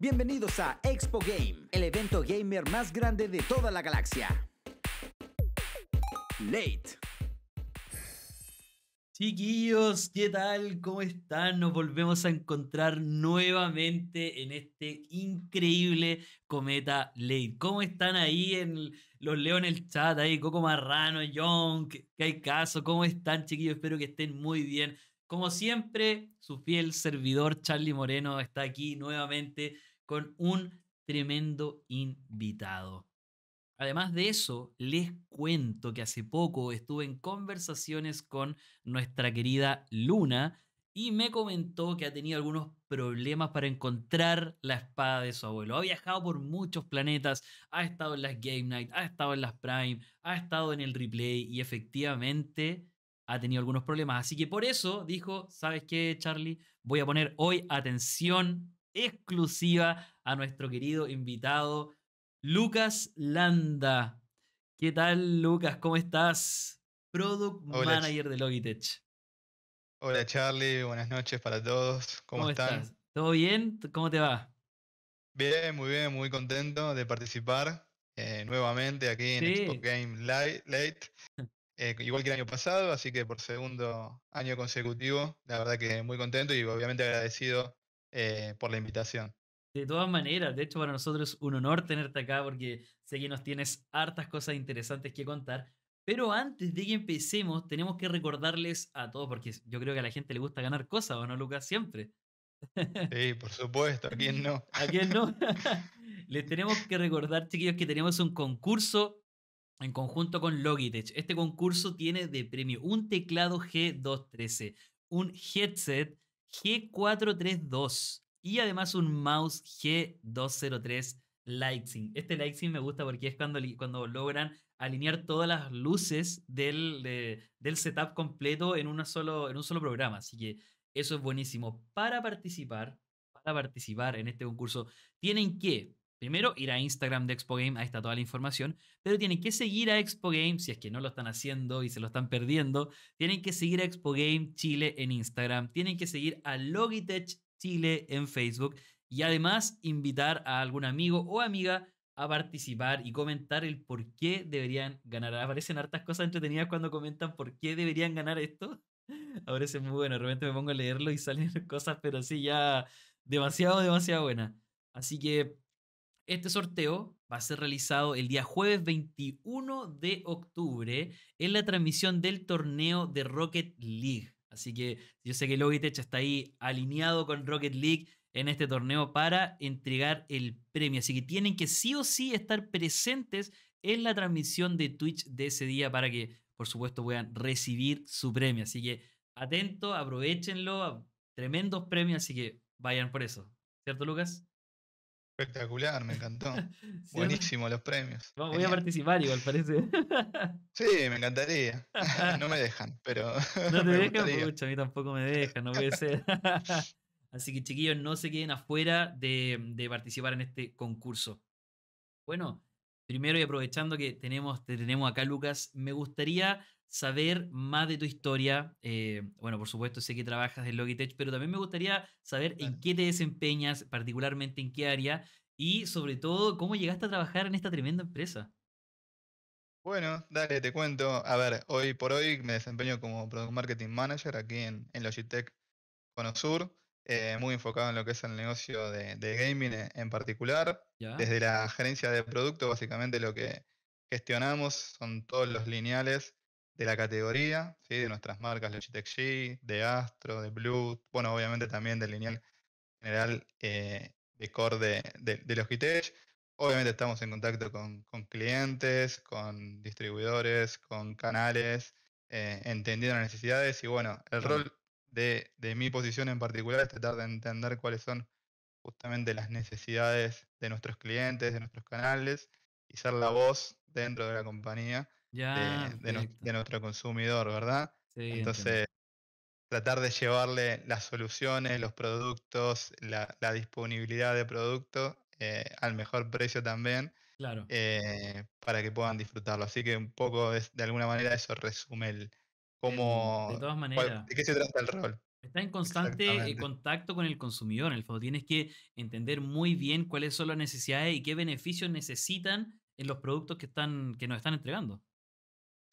Bienvenidos a Expo Game, el evento gamer más grande de toda la galaxia. Late. Chiquillos, ¿qué tal? ¿Cómo están? Nos volvemos a encontrar nuevamente en este increíble Cometa Late. ¿Cómo están ahí en los leo en el chat? Ahí Coco Marrano, Young, ¿qué hay caso. ¿Cómo están, chiquillos? Espero que estén muy bien. Como siempre, su fiel servidor Charlie Moreno está aquí nuevamente con un tremendo invitado. Además de eso, les cuento que hace poco estuve en conversaciones con nuestra querida Luna y me comentó que ha tenido algunos problemas para encontrar la espada de su abuelo. Ha viajado por muchos planetas, ha estado en las Game Night, ha estado en las Prime, ha estado en el replay y efectivamente ha tenido algunos problemas. Así que por eso dijo, ¿sabes qué, Charlie? Voy a poner hoy atención exclusiva a nuestro querido invitado Lucas Landa. ¿Qué tal, Lucas? ¿Cómo estás? Product Manager de Logitech. Hola, Charlie. Buenas noches para todos. ¿Cómo, están? Estás? ¿Todo bien? ¿Cómo te va? Bien, muy bien, muy contento de participar eh, nuevamente aquí en Xbox Game Late. Eh, igual que el año pasado, así que por segundo año consecutivo, la verdad que muy contento y obviamente agradecido eh, por la invitación. De todas maneras, de hecho para nosotros es un honor tenerte acá porque sé que nos tienes hartas cosas interesantes que contar. Pero antes de que empecemos, tenemos que recordarles a todos, porque yo creo que a la gente le gusta ganar cosas, ¿o no, Lucas? Siempre. Sí, por supuesto, ¿a quién no? ¿A quién no? Les tenemos que recordar, chiquillos, que tenemos un concurso en conjunto con Logitech. Este concurso tiene de premio un teclado G213, un headset G432 y además un mouse G203 LightSync Este LightSync me gusta porque es cuando, cuando logran alinear todas las luces del, del setup completo en, una solo, en un solo programa. Así que eso es buenísimo. Para participar, para participar en este concurso, tienen que Primero, ir a Instagram de Expo Game, ahí está toda la información, pero tienen que seguir a Expo Game, si es que no lo están haciendo y se lo están perdiendo, tienen que seguir a Expo Game Chile en Instagram, tienen que seguir a Logitech Chile en Facebook y además invitar a algún amigo o amiga a participar y comentar el por qué deberían ganar. Aparecen hartas cosas entretenidas cuando comentan por qué deberían ganar esto. Ahora es muy bueno, de repente me pongo a leerlo y salen cosas, pero sí, ya demasiado, demasiado buena. Así que este sorteo va a ser realizado el día jueves 21 de octubre en la transmisión del torneo de Rocket League. Así que yo sé que Logitech está ahí alineado con Rocket League en este torneo para entregar el premio. Así que tienen que sí o sí estar presentes en la transmisión de Twitch de ese día para que, por supuesto, puedan recibir su premio. Así que atento, aprovechenlo. Tremendos premios, así que vayan por eso. ¿Cierto, Lucas? Espectacular, me encantó. Buenísimo los premios. Voy a participar igual, parece. Sí, me encantaría. No me dejan, pero. No te dejan, mucho, a mí tampoco me dejan, no puede ser. Así que, chiquillos, no se queden afuera de, participar en este concurso. Bueno, primero y aprovechando que tenemos, tenemos acá, Lucas, me gustaría saber más de tu historia. Eh, bueno, por supuesto, sé que trabajas en Logitech, pero también me gustaría saber en qué te desempeñas, particularmente en qué área, y sobre todo, cómo llegaste a trabajar en esta tremenda empresa. Bueno, dale, te cuento. A ver, hoy por hoy me desempeño como Product Marketing Manager aquí en, Logitech con eh, muy enfocado en lo que es el negocio de, gaming en particular. Desde la gerencia de producto, básicamente lo que gestionamos son todos los lineales de la categoría, de nuestras marcas Logitech G, de Astro, de Blue, bueno, obviamente también del lineal general eh, de core de, de, Logitech. Obviamente estamos en contacto con, clientes, con distribuidores, con canales, eh, entendiendo las necesidades y bueno, el rol de, de mi posición en particular es tratar de entender cuáles son justamente las necesidades de nuestros clientes, de nuestros canales y ser la voz dentro de la compañía de, nuestro consumidor, ¿verdad? Entonces, tratar de llevarle las soluciones, los productos, la, disponibilidad de productos eh, al mejor precio también. Claro. Eh, para que puedan disfrutarlo. Así que un poco, de, alguna manera, eso resume el cómo. De todas maneras. ¿De qué se trata el rol? Está en constante eh, contacto con el consumidor, en el fondo. Tienes que entender muy bien cuáles son las necesidades y qué beneficios necesitan en los productos que, están, que nos están entregando.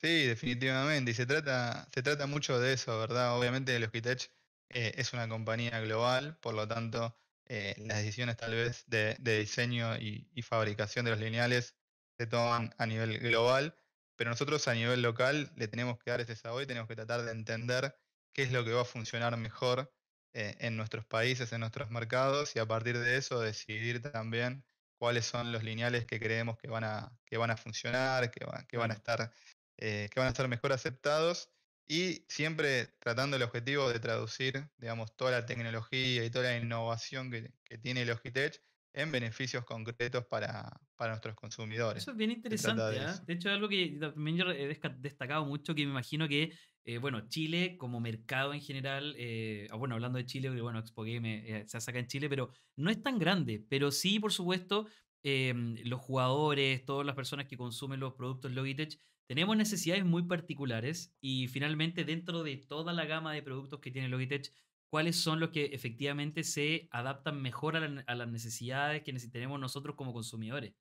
Sí, definitivamente. Y se trata, se trata mucho de eso, ¿verdad? Obviamente Logitech eh, es una compañía global, por lo tanto, eh, las decisiones tal vez de, diseño y, fabricación de los lineales se toman a nivel global, pero nosotros a nivel local le tenemos que dar ese sabor y tenemos que tratar de entender qué es lo que va a funcionar mejor eh, en nuestros países, en nuestros mercados, y a partir de eso decidir también cuáles son los lineales que creemos que van a, que van a funcionar, que, que van a estar eh, que van a estar mejor aceptados y siempre tratando el objetivo de traducir, digamos, toda la tecnología y toda la innovación que, tiene Logitech en beneficios concretos para, para nuestros consumidores. Eso es bien interesante. De, hecho ¿ah? de, hecho, algo que también he destacado mucho, que me imagino que, eh, bueno, Chile como mercado en general, eh, ah, bueno, hablando de Chile, bueno, Expo Game se saca en Chile, pero no es tan grande, pero sí, por supuesto, em, los jugadores, todas las personas que consumen los productos Logitech tenemos necesidades muy particulares y finalmente dentro de toda la gama de productos que tiene Logitech, cuáles son los que efectivamente se adaptan mejor a, las necesidades que tenemos nosotros como consumidores.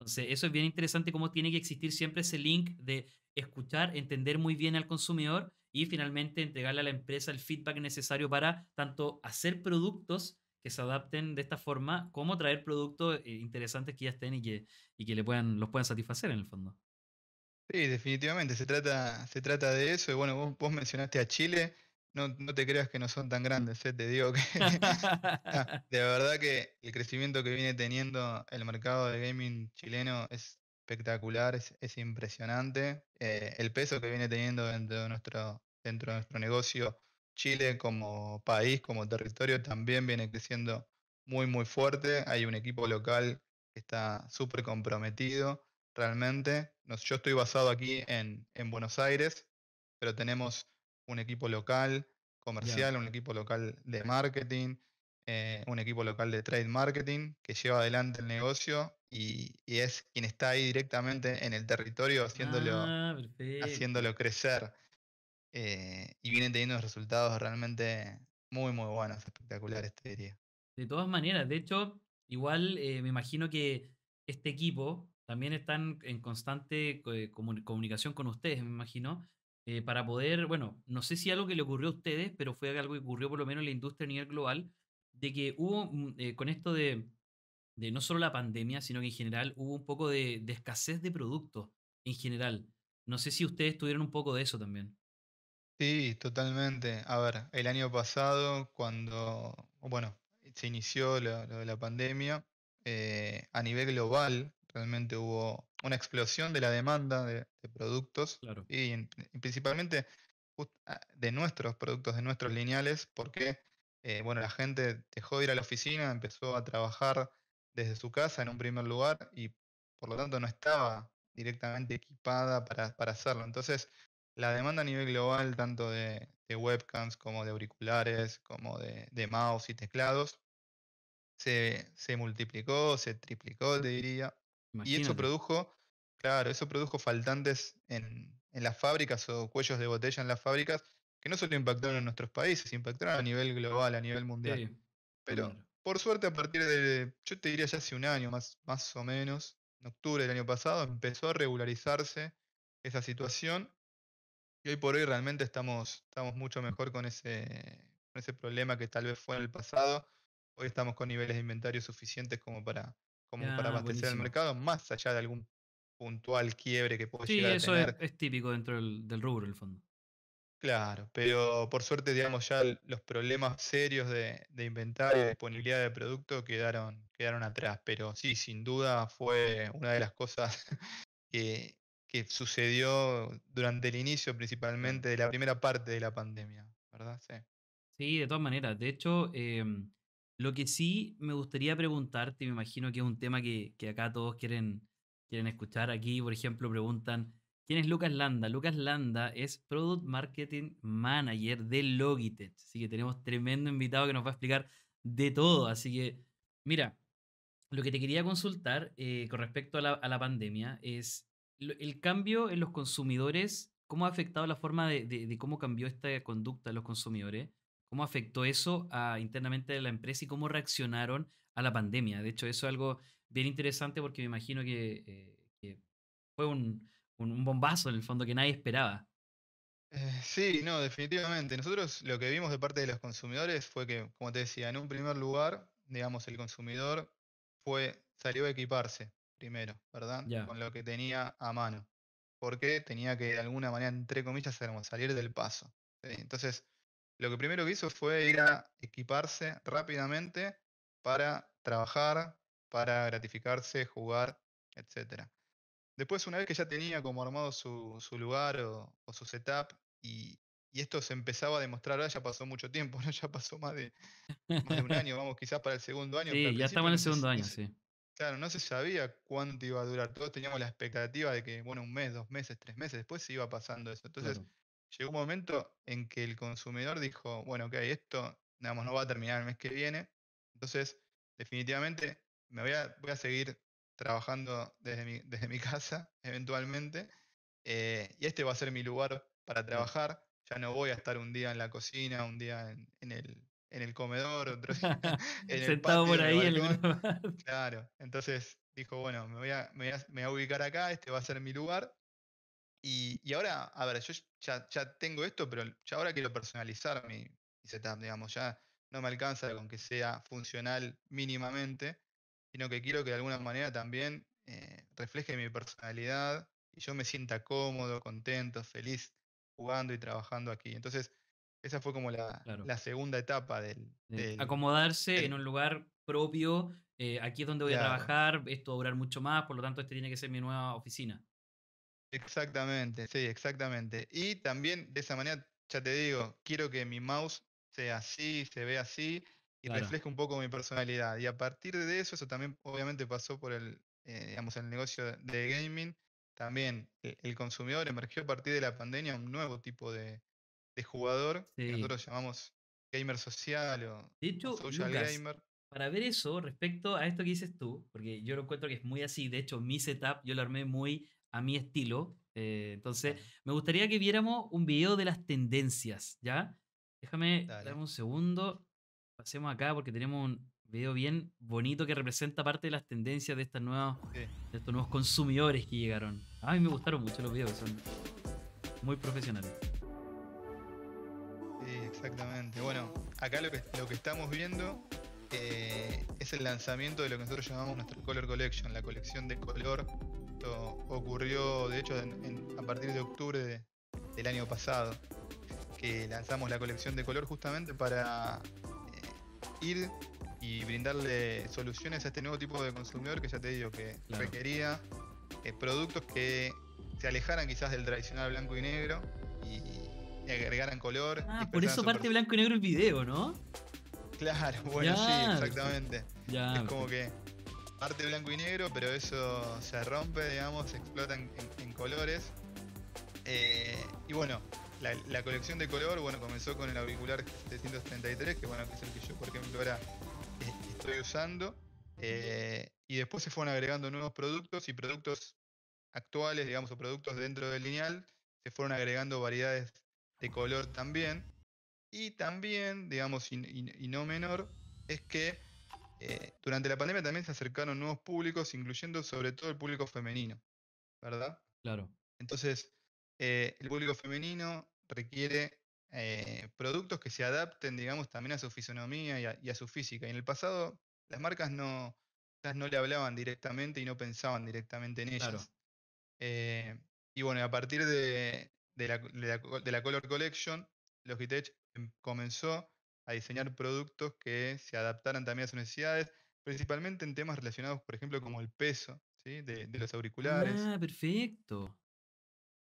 Entonces, eso es bien interesante, cómo tiene que existir siempre ese link de escuchar, entender muy bien al consumidor y finalmente entregarle a la empresa el feedback necesario para tanto hacer productos que se adapten de esta forma, como traer productos eh, interesantes que ya estén y que, y que le puedan, los puedan satisfacer en el fondo. Sí, definitivamente, se trata, se trata de eso. Y bueno, vos, mencionaste a Chile, no, no, te creas que no son tan grandes, eh, te digo que de verdad que el crecimiento que viene teniendo el mercado de gaming chileno es espectacular, es, es impresionante. Eh, el peso que viene teniendo dentro de nuestro, dentro de nuestro negocio Chile como país, como territorio, también viene creciendo muy, muy fuerte. Hay un equipo local que está súper comprometido realmente. yo estoy basado aquí en, Buenos Aires, pero tenemos un equipo local comercial, un equipo local de marketing, eh, un equipo local de trade marketing que lleva adelante el negocio y, es quien está ahí directamente en el territorio haciéndolo, ah, haciéndolo crecer. Eh, y vienen teniendo resultados realmente muy, muy buenos, espectaculares, te diría. De todas maneras, de hecho, igual eh, me imagino que este equipo también están en constante eh, comunicación con ustedes, me imagino, eh, para poder, bueno, no sé si algo que le ocurrió a ustedes, pero fue algo que ocurrió por lo menos en la industria a nivel global, de que hubo mm, eh, con esto de, no solo la pandemia, sino que en general hubo un poco de, escasez de productos en general. No sé si ustedes tuvieron un poco de eso también. Sí, totalmente. A ver, el año pasado, cuando, bueno, se inició lo de la pandemia, a nivel global, Realmente hubo una explosión de la demanda de, productos y, principalmente ah, de nuestros productos, de nuestros lineales, porque eh, bueno, la gente dejó de ir a la oficina, empezó a trabajar desde su casa en un primer lugar y por lo tanto no estaba directamente equipada para, hacerlo. Entonces, la demanda a nivel global, tanto de, webcams como de auriculares, como de, mouse y teclados, se, se, multiplicó, se triplicó, te diría. Y eso produjo, claro, eso produjo faltantes en, las fábricas o cuellos de botella en las fábricas, que no solo impactaron en nuestros países, impactaron a nivel global, a nivel mundial. Pero por suerte, a partir de, yo te diría ya hace un año, más, más o menos, en octubre del año pasado, empezó a regularizarse esa situación. Y hoy por hoy realmente estamos, estamos mucho mm. mejor con ese, con ese problema que tal vez fue en el pasado. Hoy estamos con niveles de inventario suficientes como para como para ah, abastecer el mercado, más allá de algún puntual quiebre que puede llegar a tener. Sí, eso es, típico dentro del, rubro, en el fondo. Claro, pero por suerte, digamos, ya los problemas serios de, inventario y disponibilidad de producto quedaron, quedaron atrás. Pero sí, sin duda fue una de las cosas que, sucedió durante el inicio, principalmente de la primera parte de la pandemia, ¿verdad? Sí, de todas maneras. De hecho, em, lo que sí me gustaría preguntarte, me imagino que es un tema que, acá todos quieren, quieren escuchar. Aquí, por ejemplo, preguntan, ¿quién es Lucas Landa? Lucas Landa es Product Marketing Manager de Logitech. Así que tenemos tremendo invitado que nos va a explicar de todo. Así que, mira, lo que te quería consultar eh, con respecto a la, pandemia es el cambio en los consumidores, cómo ha afectado la forma de, de cómo cambió esta conducta de los consumidores cómo afectó eso ah, internamente a la empresa y cómo reaccionaron a la pandemia. De hecho, eso es algo bien interesante porque me imagino que, eh, fue un, bombazo en el fondo que nadie esperaba. Eh, sí, no, definitivamente. Nosotros lo que vimos de parte de los consumidores fue que, como te decía, en un primer lugar, digamos, el consumidor fue, salió a equiparse primero, ¿verdad? Con lo que tenía a mano. Porque tenía que, de alguna manera, entre comillas, salir del paso. Entonces, lo que primero que hizo fue ir a equiparse rápidamente para trabajar, para gratificarse, jugar, etc. Después, una vez que ya tenía como armado su, lugar o, su setup, y, esto se empezaba a demostrar, ya pasó mucho tiempo, ¿no? ya pasó más de, un año, vamos quizás para el segundo año. Sí, ya estaba en el segundo año, sí. Claro, no se sabía cuánto iba a durar, todos teníamos la expectativa de que, bueno, un mes, dos meses, tres meses, después se iba pasando eso. Entonces, llegó un momento en que el consumidor dijo, bueno, ok, esto no va a terminar el mes que viene, entonces definitivamente me voy a, seguir trabajando desde mi, casa eventualmente, eh, y este va a ser mi lugar para trabajar, ya no voy a estar un día en la cocina, un día en, el comedor, otro día, en el patio, por ahí Claro, entonces dijo, bueno, me, voy a, ubicar acá, este va a ser mi lugar, y, ahora, a ver, yo ya, tengo esto, pero ya ahora quiero personalizar mi, setup, digamos, ya no me alcanza con que sea funcional mínimamente, sino que quiero que de alguna manera también eh, refleje mi personalidad y yo me sienta cómodo, contento, feliz jugando y trabajando aquí. Entonces, esa fue como la, segunda etapa del... Eh, acomodarse en un lugar propio, eh, aquí es donde voy a trabajar, esto va a durar mucho más, por lo tanto, este tiene que ser mi nueva oficina. Exactamente, sí, exactamente. Y también de esa manera, ya te digo, quiero que mi mouse sea así, se vea así y refleje un poco mi personalidad. Y a partir de eso, eso también obviamente pasó por el, eh, digamos, el negocio de gaming. También eh, el, consumidor emergió a partir de la pandemia un nuevo tipo de, jugador que nosotros llamamos gamer social o, social gamer. Para ver eso, respecto a esto que dices tú, porque yo lo encuentro que es muy así, de hecho mi setup yo lo armé muy a mi estilo. Eh, entonces, me gustaría que viéramos un video de las tendencias, ¿ya? Déjame darme un segundo. Pasemos acá porque tenemos un video bien bonito que representa parte de las tendencias de, estas nuevas, de estos nuevos consumidores que llegaron. A mí me gustaron mucho los videos, son muy profesionales. Sí, exactamente. Bueno, acá lo que, lo que estamos viendo eh, es el lanzamiento de lo que nosotros llamamos nuestra Color Collection, la colección de color ocurrió, de hecho, a partir de octubre del año pasado, que lanzamos la colección de color justamente para eh, ir y brindarle soluciones a este nuevo tipo de consumidor que ya te digo que requería eh, productos que se alejaran quizás del tradicional blanco y negro y, agregaran color. Ah, por eso parte blanco y negro el video, ¿no? Claro, bueno, sí, exactamente. es como que parte blanco y negro, pero eso se rompe, digamos, se explota en, colores. Eh, y bueno, la, colección de color, bueno, comenzó con el auricular 733, que bueno, que es el que yo, por ejemplo, ahora eh, estoy usando. Eh, y después se fueron agregando nuevos productos y productos actuales, digamos, o productos dentro del lineal, se fueron agregando variedades de color también. Y también, digamos, y no menor, es que eh, durante la pandemia también se acercaron nuevos públicos, incluyendo sobre todo el público femenino, ¿verdad? Claro. Entonces, eh, el público femenino requiere eh, productos que se adapten, digamos, también a su fisonomía y a, su física. Y en el pasado, las marcas no, no le hablaban directamente y no pensaban directamente en ellas. y bueno, a partir de, la, de, la, Color Collection, Logitech em, comenzó a diseñar productos que se adaptaran también a sus necesidades, principalmente en temas relacionados, por ejemplo, como el peso de, los auriculares. Ah, perfecto.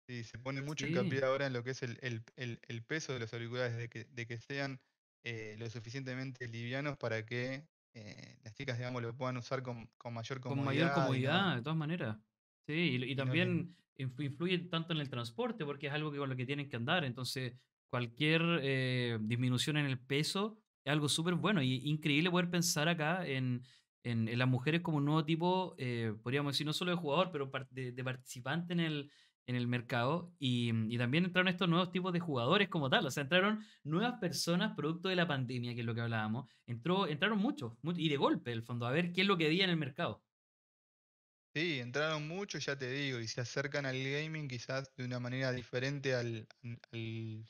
Sí, se pone mucho hincapié ahora en lo que es el, peso de los auriculares, de que, sean eh, lo suficientemente livianos para que eh, las chicas, digamos, lo puedan usar con, mayor comodidad. Con mayor comodidad, de todas maneras. Sí, y, también influye tanto en el transporte, porque es algo con lo que tienen que andar. Entonces, cualquier eh, disminución en el peso es algo súper bueno y increíble poder pensar acá en, las mujeres como un nuevo tipo, eh, podríamos decir, no solo de jugador, pero de, de participante en el, en el mercado y, y, también entraron estos nuevos tipos de jugadores como tal, o sea, entraron nuevas personas producto de la pandemia, que es lo que hablábamos, Entró, entraron muchos, y de golpe, el fondo, a ver qué es lo que había en el mercado. Sí, entraron mucho, ya te digo, y se acercan al gaming quizás de una manera diferente al,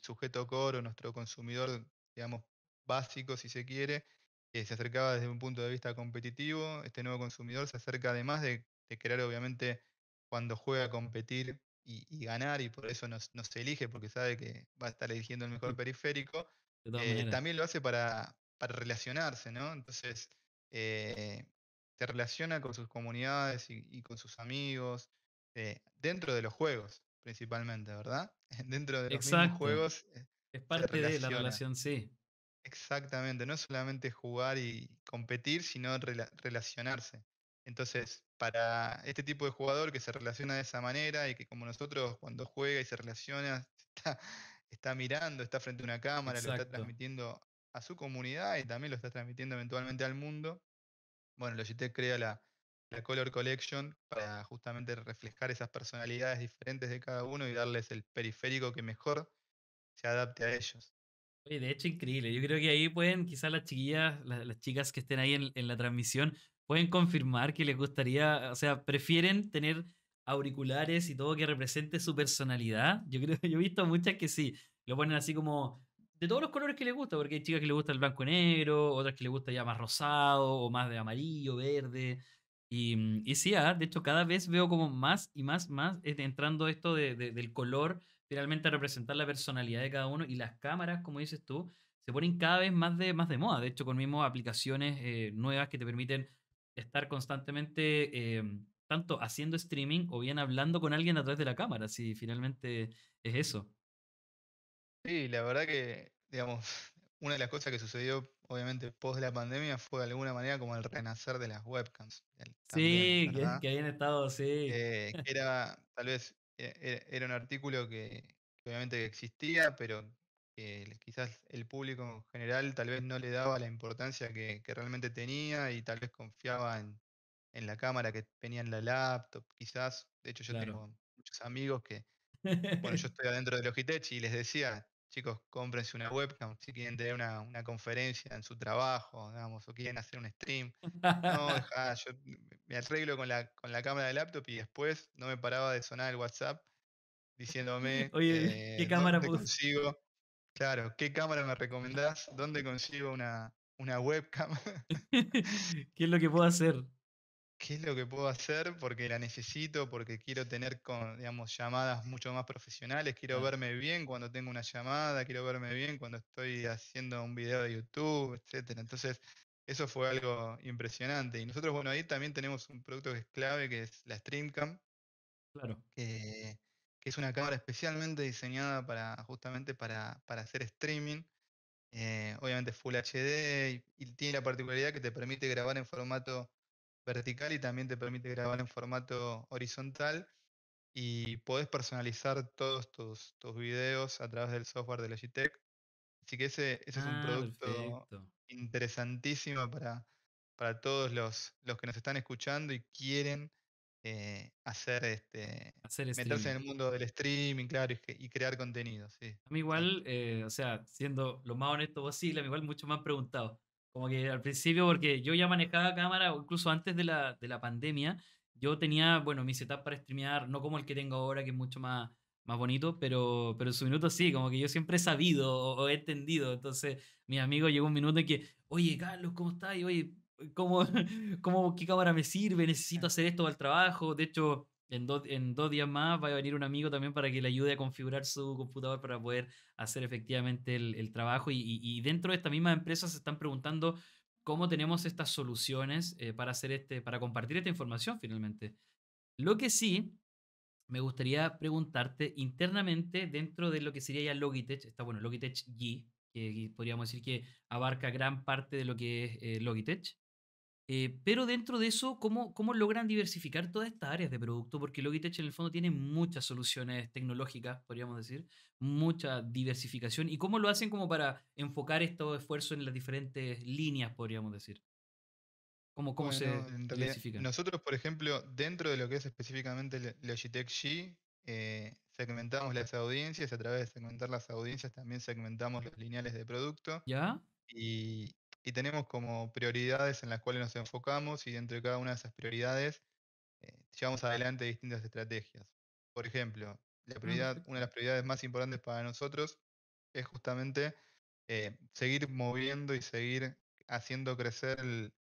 sujeto core o nuestro consumidor, digamos, básico, si se quiere, que se acercaba desde un punto de vista competitivo. Este nuevo consumidor se acerca además de, de querer, obviamente, cuando juega competir y, ganar, y por eso nos, se elige, porque sabe que va a estar eligiendo el mejor periférico. Eh, también lo hace para, relacionarse, ¿no? Entonces, eh, te relaciona con sus comunidades y, con sus amigos, eh, dentro de los juegos principalmente, ¿verdad? dentro de los juegos. Eh, es parte de la relación, sí. Exactamente, no solamente jugar y competir, sino relacionarse. Entonces, para este tipo de jugador que se relaciona de esa manera y que como nosotros cuando juega y se relaciona, está, mirando, está frente a una cámara, lo está transmitiendo a su comunidad y también lo está transmitiendo eventualmente al mundo, bueno, Logitech crea la, la Color Collection para justamente reflejar esas personalidades diferentes de cada uno y darles el periférico que mejor se adapte a ellos. Oye, de hecho, increíble. Yo creo que ahí pueden, quizás las chiquillas, las, chicas que estén ahí en, en, la transmisión, pueden confirmar que les gustaría, o sea, prefieren tener auriculares y todo que represente su personalidad. Yo creo, yo he visto muchas que sí, lo ponen así como de todos los colores que le gusta, porque hay chicas que le gusta el blanco y negro, otras que le gusta ya más rosado o más de amarillo, verde. Y, mm, y sí, ah, de hecho, cada vez veo como más y más, más eh, entrando esto de, del color, finalmente a representar la personalidad de cada uno y las cámaras, como dices tú, se ponen cada vez más de, más de moda. De hecho, con mismo aplicaciones eh, nuevas que te permiten estar constantemente em, tanto haciendo streaming o bien hablando con alguien a través de la cámara, si finalmente es eso. Sí, la verdad que, digamos, una de las cosas que sucedió, obviamente, post la pandemia fue de alguna manera como el renacer de las webcams. sí, que, habían estado, sí. Eh, que era, tal vez, e, e, era, un artículo que, obviamente existía, pero que quizás el público en general tal vez no le daba la importancia que, realmente tenía y tal vez confiaba en, la cámara que tenía en la laptop, quizás. De hecho, yo tengo muchos amigos que, bueno, yo estoy adentro de Logitech y les decía, chicos, cómprense una webcam si quieren tener una, conferencia en su trabajo, digamos, o quieren hacer un stream. No, dejá, yo me arreglo con la, con la cámara de laptop y después no me paraba de sonar el WhatsApp diciéndome Oye, ¿qué eh, cámara consigo. Claro, ¿qué cámara me recomendás? ¿Dónde consigo una webcam? ¿Qué es lo que puedo hacer? qué es lo que puedo hacer porque la necesito, porque quiero tener digamos, llamadas mucho más profesionales, quiero verme bien cuando tengo una llamada, quiero verme bien cuando estoy haciendo un video de YouTube, etc. Entonces, eso fue algo impresionante. Y nosotros, bueno, ahí también tenemos un producto que es clave, que es la StreamCam. Claro. Que, es una cámara especialmente diseñada para, justamente para, para hacer streaming. Eh, obviamente Full HD y tiene la particularidad que te permite grabar en formato vertical y también te permite grabar en formato horizontal y podés personalizar todos tus, tus videos a través del software de Logitech. Así que ese, es un ah, producto interesantísimo para, para todos los, los que nos están escuchando y quieren eh, hacer este meterse en el mundo del streaming, claro, y, crear contenido. Sí. A mí igual, eh, o sea, siendo lo más honesto posible, a mí igual mucho más preguntado, como que al principio, porque yo ya manejaba cámara, incluso antes de la, de la pandemia, yo tenía, bueno, mi setup para streamear, no como el que tengo ahora, que es mucho más, más bonito, pero, pero en su minuto sí, como que yo siempre he sabido o, he entendido. Entonces, mi amigo llegó un minuto en que, oye, Carlos, ¿cómo estás? Y oye, ¿cómo, ¿cómo, qué cámara me sirve? Necesito hacer esto al trabajo. De hecho, en, dos días más va a venir un amigo también para que le ayude a configurar su computador para poder hacer efectivamente el, trabajo. Y, dentro de esta misma empresa se están preguntando cómo tenemos estas soluciones eh, para, hacer este, para compartir esta información finalmente. Lo que sí, me gustaría preguntarte internamente dentro de lo que sería ya Logitech, está bueno, Logitech G, que podríamos decir que abarca gran parte de lo que es eh, Logitech. Eh, pero dentro de eso, ¿cómo, ¿cómo logran diversificar todas estas áreas de producto? Porque Logitech en el fondo tiene muchas soluciones tecnológicas, podríamos decir, mucha diversificación. ¿Y cómo lo hacen como para enfocar estos esfuerzos en las diferentes líneas, podríamos decir? ¿Cómo, cómo se diversifica? Nosotros, por ejemplo, dentro de lo que es específicamente Logitech G, eh, segmentamos las audiencias, a través de segmentar las audiencias también segmentamos los lineales de producto. ¿Ya? Y, y tenemos como prioridades en las cuales nos enfocamos y dentro de cada una de esas prioridades eh, llevamos adelante distintas estrategias. Por ejemplo, mm, una de las prioridades más importantes para nosotros es justamente eh, seguir moviendo y seguir haciendo crecer el,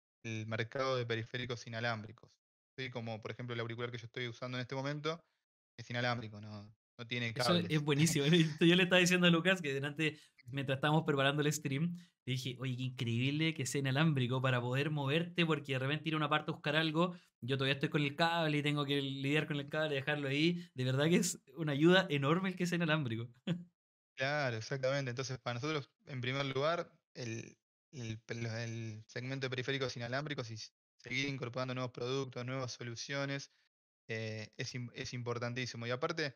mercado de periféricos inalámbricos. ¿sí? Como por ejemplo el auricular que yo estoy usando en este momento es inalámbrico, no, no tiene cable. es buenísimo. Yo le estaba diciendo a Lucas que delante, mientras estábamos preparando el stream, le dije, oye, qué increíble que sea inalámbrico para poder moverte, porque de repente ir a una parte a buscar algo, yo todavía estoy con el cable y tengo que lidiar con el cable, y dejarlo ahí. De verdad que es una ayuda enorme el que sea inalámbrico. Claro, exactamente. Entonces, para nosotros, en primer lugar, el, el, segmento de periféricos inalámbricos y seguir incorporando nuevos productos, nuevas soluciones, eh, es, importantísimo. Y aparte,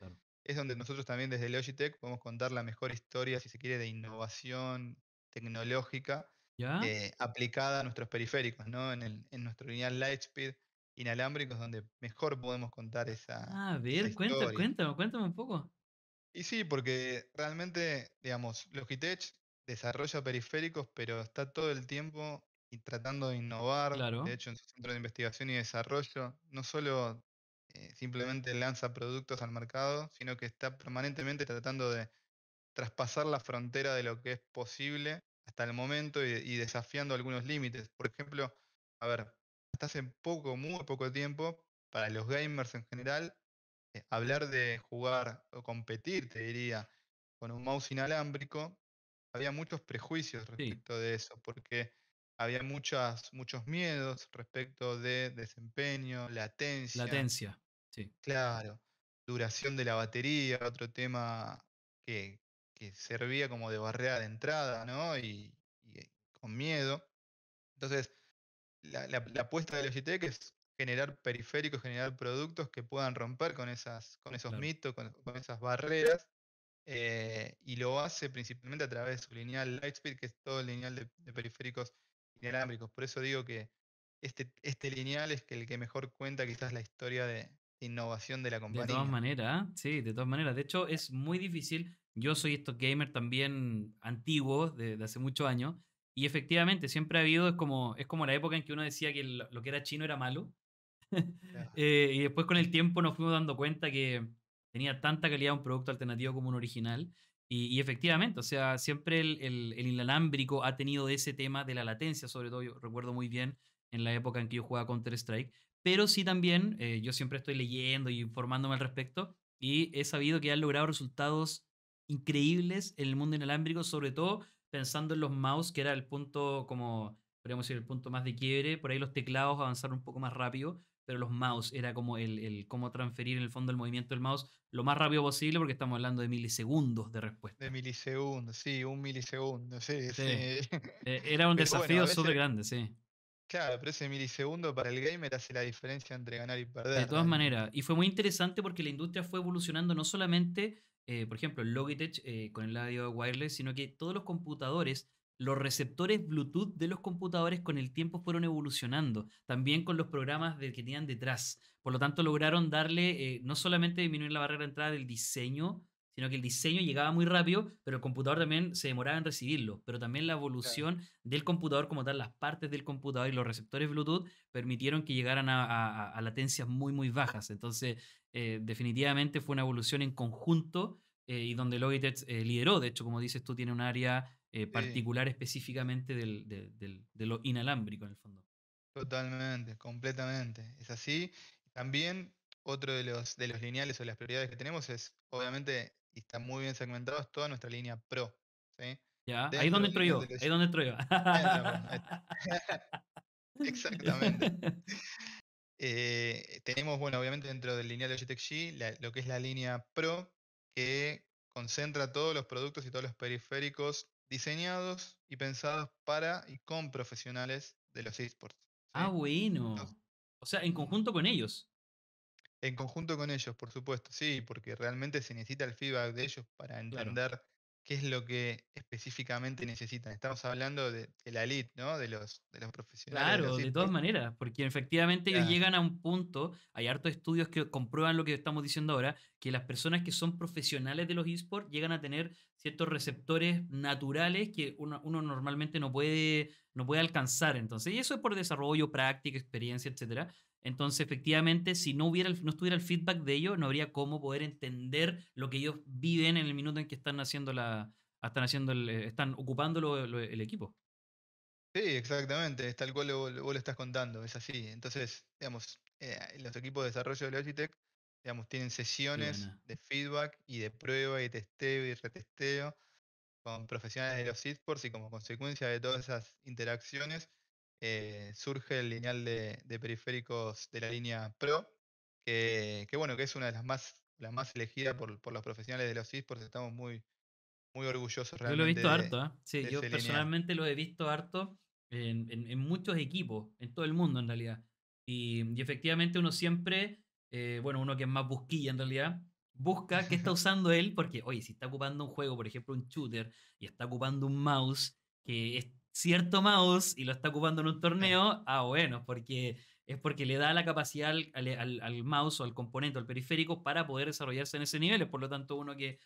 es donde nosotros también desde Logitech podemos contar la mejor historia, si se quiere, de innovación tecnológica eh, aplicada a nuestros periféricos, ¿no? En, nuestro lineal Lightspeed inalámbricos, donde mejor podemos contar esa. Ah, a ver, cuéntame, cuéntame, cuéntame un poco. Y sí, porque realmente, digamos, Logitech desarrolla periféricos, pero está todo el tiempo tratando de innovar. De hecho, en su centro de investigación y desarrollo, no solo eh, simplemente lanza productos al mercado, sino que está permanentemente tratando de traspasar la frontera de lo que es posible hasta el momento y, desafiando algunos límites. Por ejemplo, a ver, hasta hace poco, muy poco tiempo, para los gamers en general, eh, hablar de jugar o competir, te diría, con un mouse inalámbrico, había muchos prejuicios respecto de eso, porque había muchas, muchos miedos respecto de desempeño, latencia. Latencia, sí. Claro, duración de la batería, otro tema que, servía como de barrera de entrada, ¿no? Y, eh, con miedo. Entonces, la, apuesta de Logitech es generar periféricos, generar productos que puedan romper con, esas, con esos mitos, con, esas barreras. Eh, y lo hace principalmente a través de su lineal Lightspeed, que es todo el lineal de periféricos inalámbricos. Por eso digo que este, este lineal es que el que mejor cuenta quizás la historia de innovación de la compañía. De todas maneras, ¿eh? sí, de todas maneras. De hecho, es muy difícil. Yo soy estos gamer también antiguos, de, hace muchos años, y efectivamente siempre ha habido, es como, es como la época en que uno decía que lo, que era chino era malo. Eh, y después con el tiempo nos fuimos dando cuenta que tenía tanta calidad un producto alternativo como un original. Y, efectivamente, o sea, siempre el, inalámbrico ha tenido ese tema de la latencia, sobre todo, yo recuerdo muy bien en la época en que yo jugaba Counter-Strike, pero sí también, eh, yo siempre estoy leyendo y informándome al respecto, y he sabido que han logrado resultados increíbles en el mundo inalámbrico, sobre todo pensando en los mouse, que era el punto como, podríamos decir, el punto más de quiebre, por ahí los teclados avanzaron un poco más rápido, pero los mouse era como el, cómo transferir en el fondo el movimiento del mouse lo más rápido posible porque estamos hablando de milisegundos de respuesta. De milisegundos, sí, un milisegundo, sí. Eh, era un desafío súper grande, sí. Claro, pero ese milisegundo para el gamer hace la diferencia entre ganar y perder. De todas maneras, y fue muy interesante porque la industria fue evolucionando no solamente, eh, por ejemplo, el Logitech eh, con el audio wireless, sino que todos los computadores los receptores Bluetooth de los computadores con el tiempo fueron evolucionando, también con los programas que tenían detrás. Por lo tanto, lograron darle, eh, no solamente disminuir la barrera de entrada del diseño, sino que el diseño llegaba muy rápido, pero el computador también se demoraba en recibirlo. Pero también la evolución del computador como tal, las partes del computador y los receptores Bluetooth permitieron que llegaran a, latencias muy, muy bajas. Entonces, eh, definitivamente fue una evolución en conjunto eh, y donde Logitech lideró. De hecho, como dices tú, tiene un área eh, particular específicamente de, lo inalámbrico en el fondo. Totalmente, completamente. Es así. También otro de los, de los lineales o las prioridades que tenemos es, obviamente, y está muy bien segmentado, es toda nuestra línea pro. ¿sí? Ya, ahí donde entro yo, ahí donde entro yo. Pues, eh, exactamente. Eh, tenemos, bueno, obviamente dentro del lineal Logitech G, lo que es la línea pro, que concentra todos los productos y todos los periféricos diseñados y pensados para y con profesionales de los esports. Ah, bueno. o sea, en conjunto con ellos. En conjunto con ellos, por supuesto, sí, porque realmente se necesita el feedback de ellos para entender qué es lo que específicamente necesitan. Estamos hablando de, la elite, ¿no? De los, de los profesionales. Claro, de, todas maneras, porque efectivamente ellos llegan a un punto, hay hartos estudios que comprueban lo que estamos diciendo ahora, que las personas que son profesionales de los esports llegan a tener ciertos receptores naturales que uno, normalmente no puede, no puede alcanzar. Entonces, y eso es por desarrollo, práctica, experiencia, etcétera. Entonces, efectivamente, si no, hubiera no estuviera el feedback de ellos, no habría cómo poder entender lo que ellos viven en el minuto en que están haciendo la, están haciendo eh, están ocupando el equipo. Sí, exactamente, es tal cual vos lo, estás contando, es así. Entonces, digamos, eh, los equipos de desarrollo de Logitech, digamos, tienen sesiones de feedback y de prueba y testeo y retesteo con profesionales de los esports y como consecuencia de todas esas interacciones eh, surge el lineal de, periféricos de la línea Pro, que, bueno, que es una de las más, las más elegidas por, los profesionales de los esports, porque estamos muy, muy orgullosos realmente. Yo lo he visto harto, ¿eh? sí, yo personalmente lo he visto harto en, en, muchos equipos, en todo el mundo en realidad. Y, efectivamente uno siempre, eh, bueno, uno que es más busquilla en realidad, busca qué está usando él, porque, oye, si está ocupando un juego, por ejemplo, un shooter, y está ocupando un mouse que es cierto mouse y lo está ocupando en un torneo, ah, bueno, porque es porque le da la capacidad al, mouse o al componente, o al periférico, para poder desarrollarse en ese nivel. Por lo tanto, uno que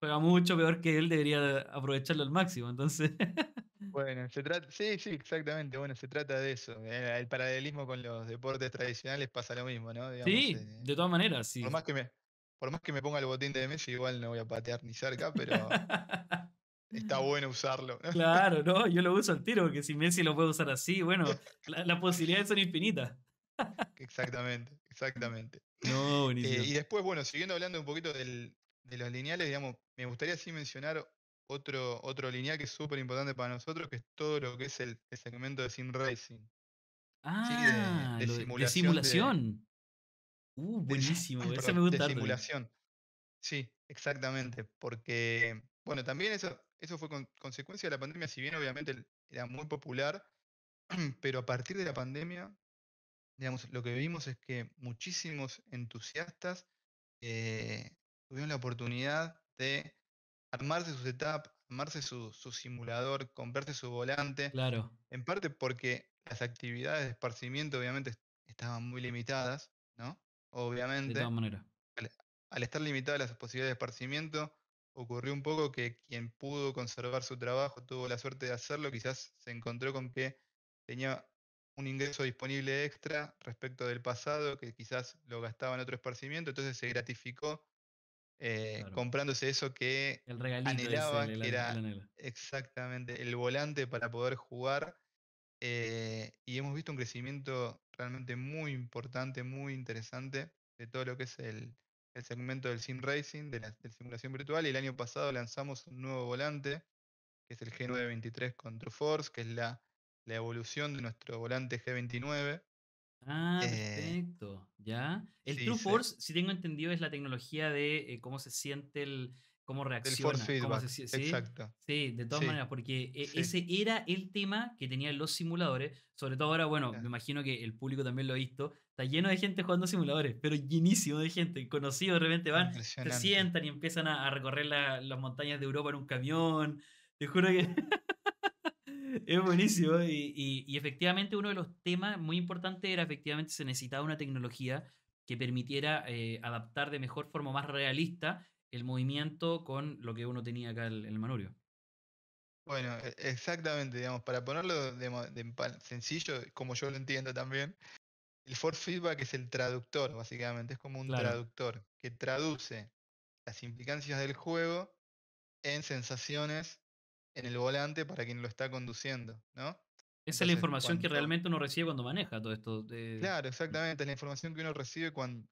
juega mucho peor que él debería aprovecharlo al máximo. Entonces. Bueno, se trata, sí, sí, exactamente. Bueno, se trata de eso. Eh, el, paralelismo con los deportes tradicionales pasa lo mismo, ¿no? sí, eh, de todas maneras, sí. Por más que me, por más que me ponga el botín de Messi, igual no voy a patear ni cerca, pero Está bueno usarlo. Claro, no, yo lo uso al tiro, porque si Messi lo puede usar así, bueno, las posibilidades son infinitas. Exactamente, exactamente. No, eh, y después, bueno, siguiendo hablando un poquito de los lineales, digamos, me gustaría sí mencionar otro, otro lineal que es súper importante para nosotros, que es todo lo que es el, segmento de sim racing. Ah, sí, de, simulación. uh, buenísimo, esa me gusta. De simulación. Sí, exactamente, porque, bueno, también eso eso fue consecuencia de la pandemia, si bien obviamente era muy popular, pero a partir de la pandemia, digamos, lo que vimos es que muchísimos entusiastas eh, tuvieron la oportunidad de armarse su setup, armarse su, simulador, comprarse su volante. Claro. En parte porque las actividades de esparcimiento obviamente estaban muy limitadas, ¿no? Obviamente. De todas maneras. al, estar limitadas las posibilidades de esparcimiento, ocurrió un poco que quien pudo conservar su trabajo, tuvo la suerte de hacerlo, quizás se encontró con que tenía un ingreso disponible extra respecto del pasado, que quizás lo gastaba en otro esparcimiento, entonces se gratificó eh, comprándose eso que anhelaba, que era exactamente el volante para poder jugar. Eh, y hemos visto un crecimiento realmente muy importante, muy interesante de todo lo que es el, el segmento del sim racing, de la simulación virtual, y el año pasado lanzamos un nuevo volante, que es el G923 con Force, que es la, evolución de nuestro volante G29. Ah, eh, perfecto. Ya. El TrueForce, True Force, si tengo entendido, es la tecnología de eh, cómo se siente el, cómo reacciona. Cómo se, ¿sí? Exacto. Sí, de todas maneras, porque e-, ese era el tema que tenían los simuladores. Sobre todo ahora, bueno, me imagino que el público también lo ha visto. Está lleno de gente jugando simuladores, pero llenísimo de gente. Conocidos de repente van, se sientan y empiezan a, recorrer las montañas de Europa en un camión. Te juro que. es buenísimo. Y, efectivamente, uno de los temas muy importantes era efectivamente se necesitaba una tecnología que permitiera eh, adaptar de mejor forma más realista el movimiento con lo que uno tenía acá en el manubrio. Bueno, e, exactamente, digamos, para ponerlo de, sencillo, como yo lo entiendo también, el force feedback es el traductor, básicamente, es como un traductor que traduce las implicancias del juego en sensaciones en el volante para quien lo está conduciendo, ¿no? Esa es la información que realmente uno recibe cuando maneja todo esto. Claro, exactamente, es la información que uno recibe cuando,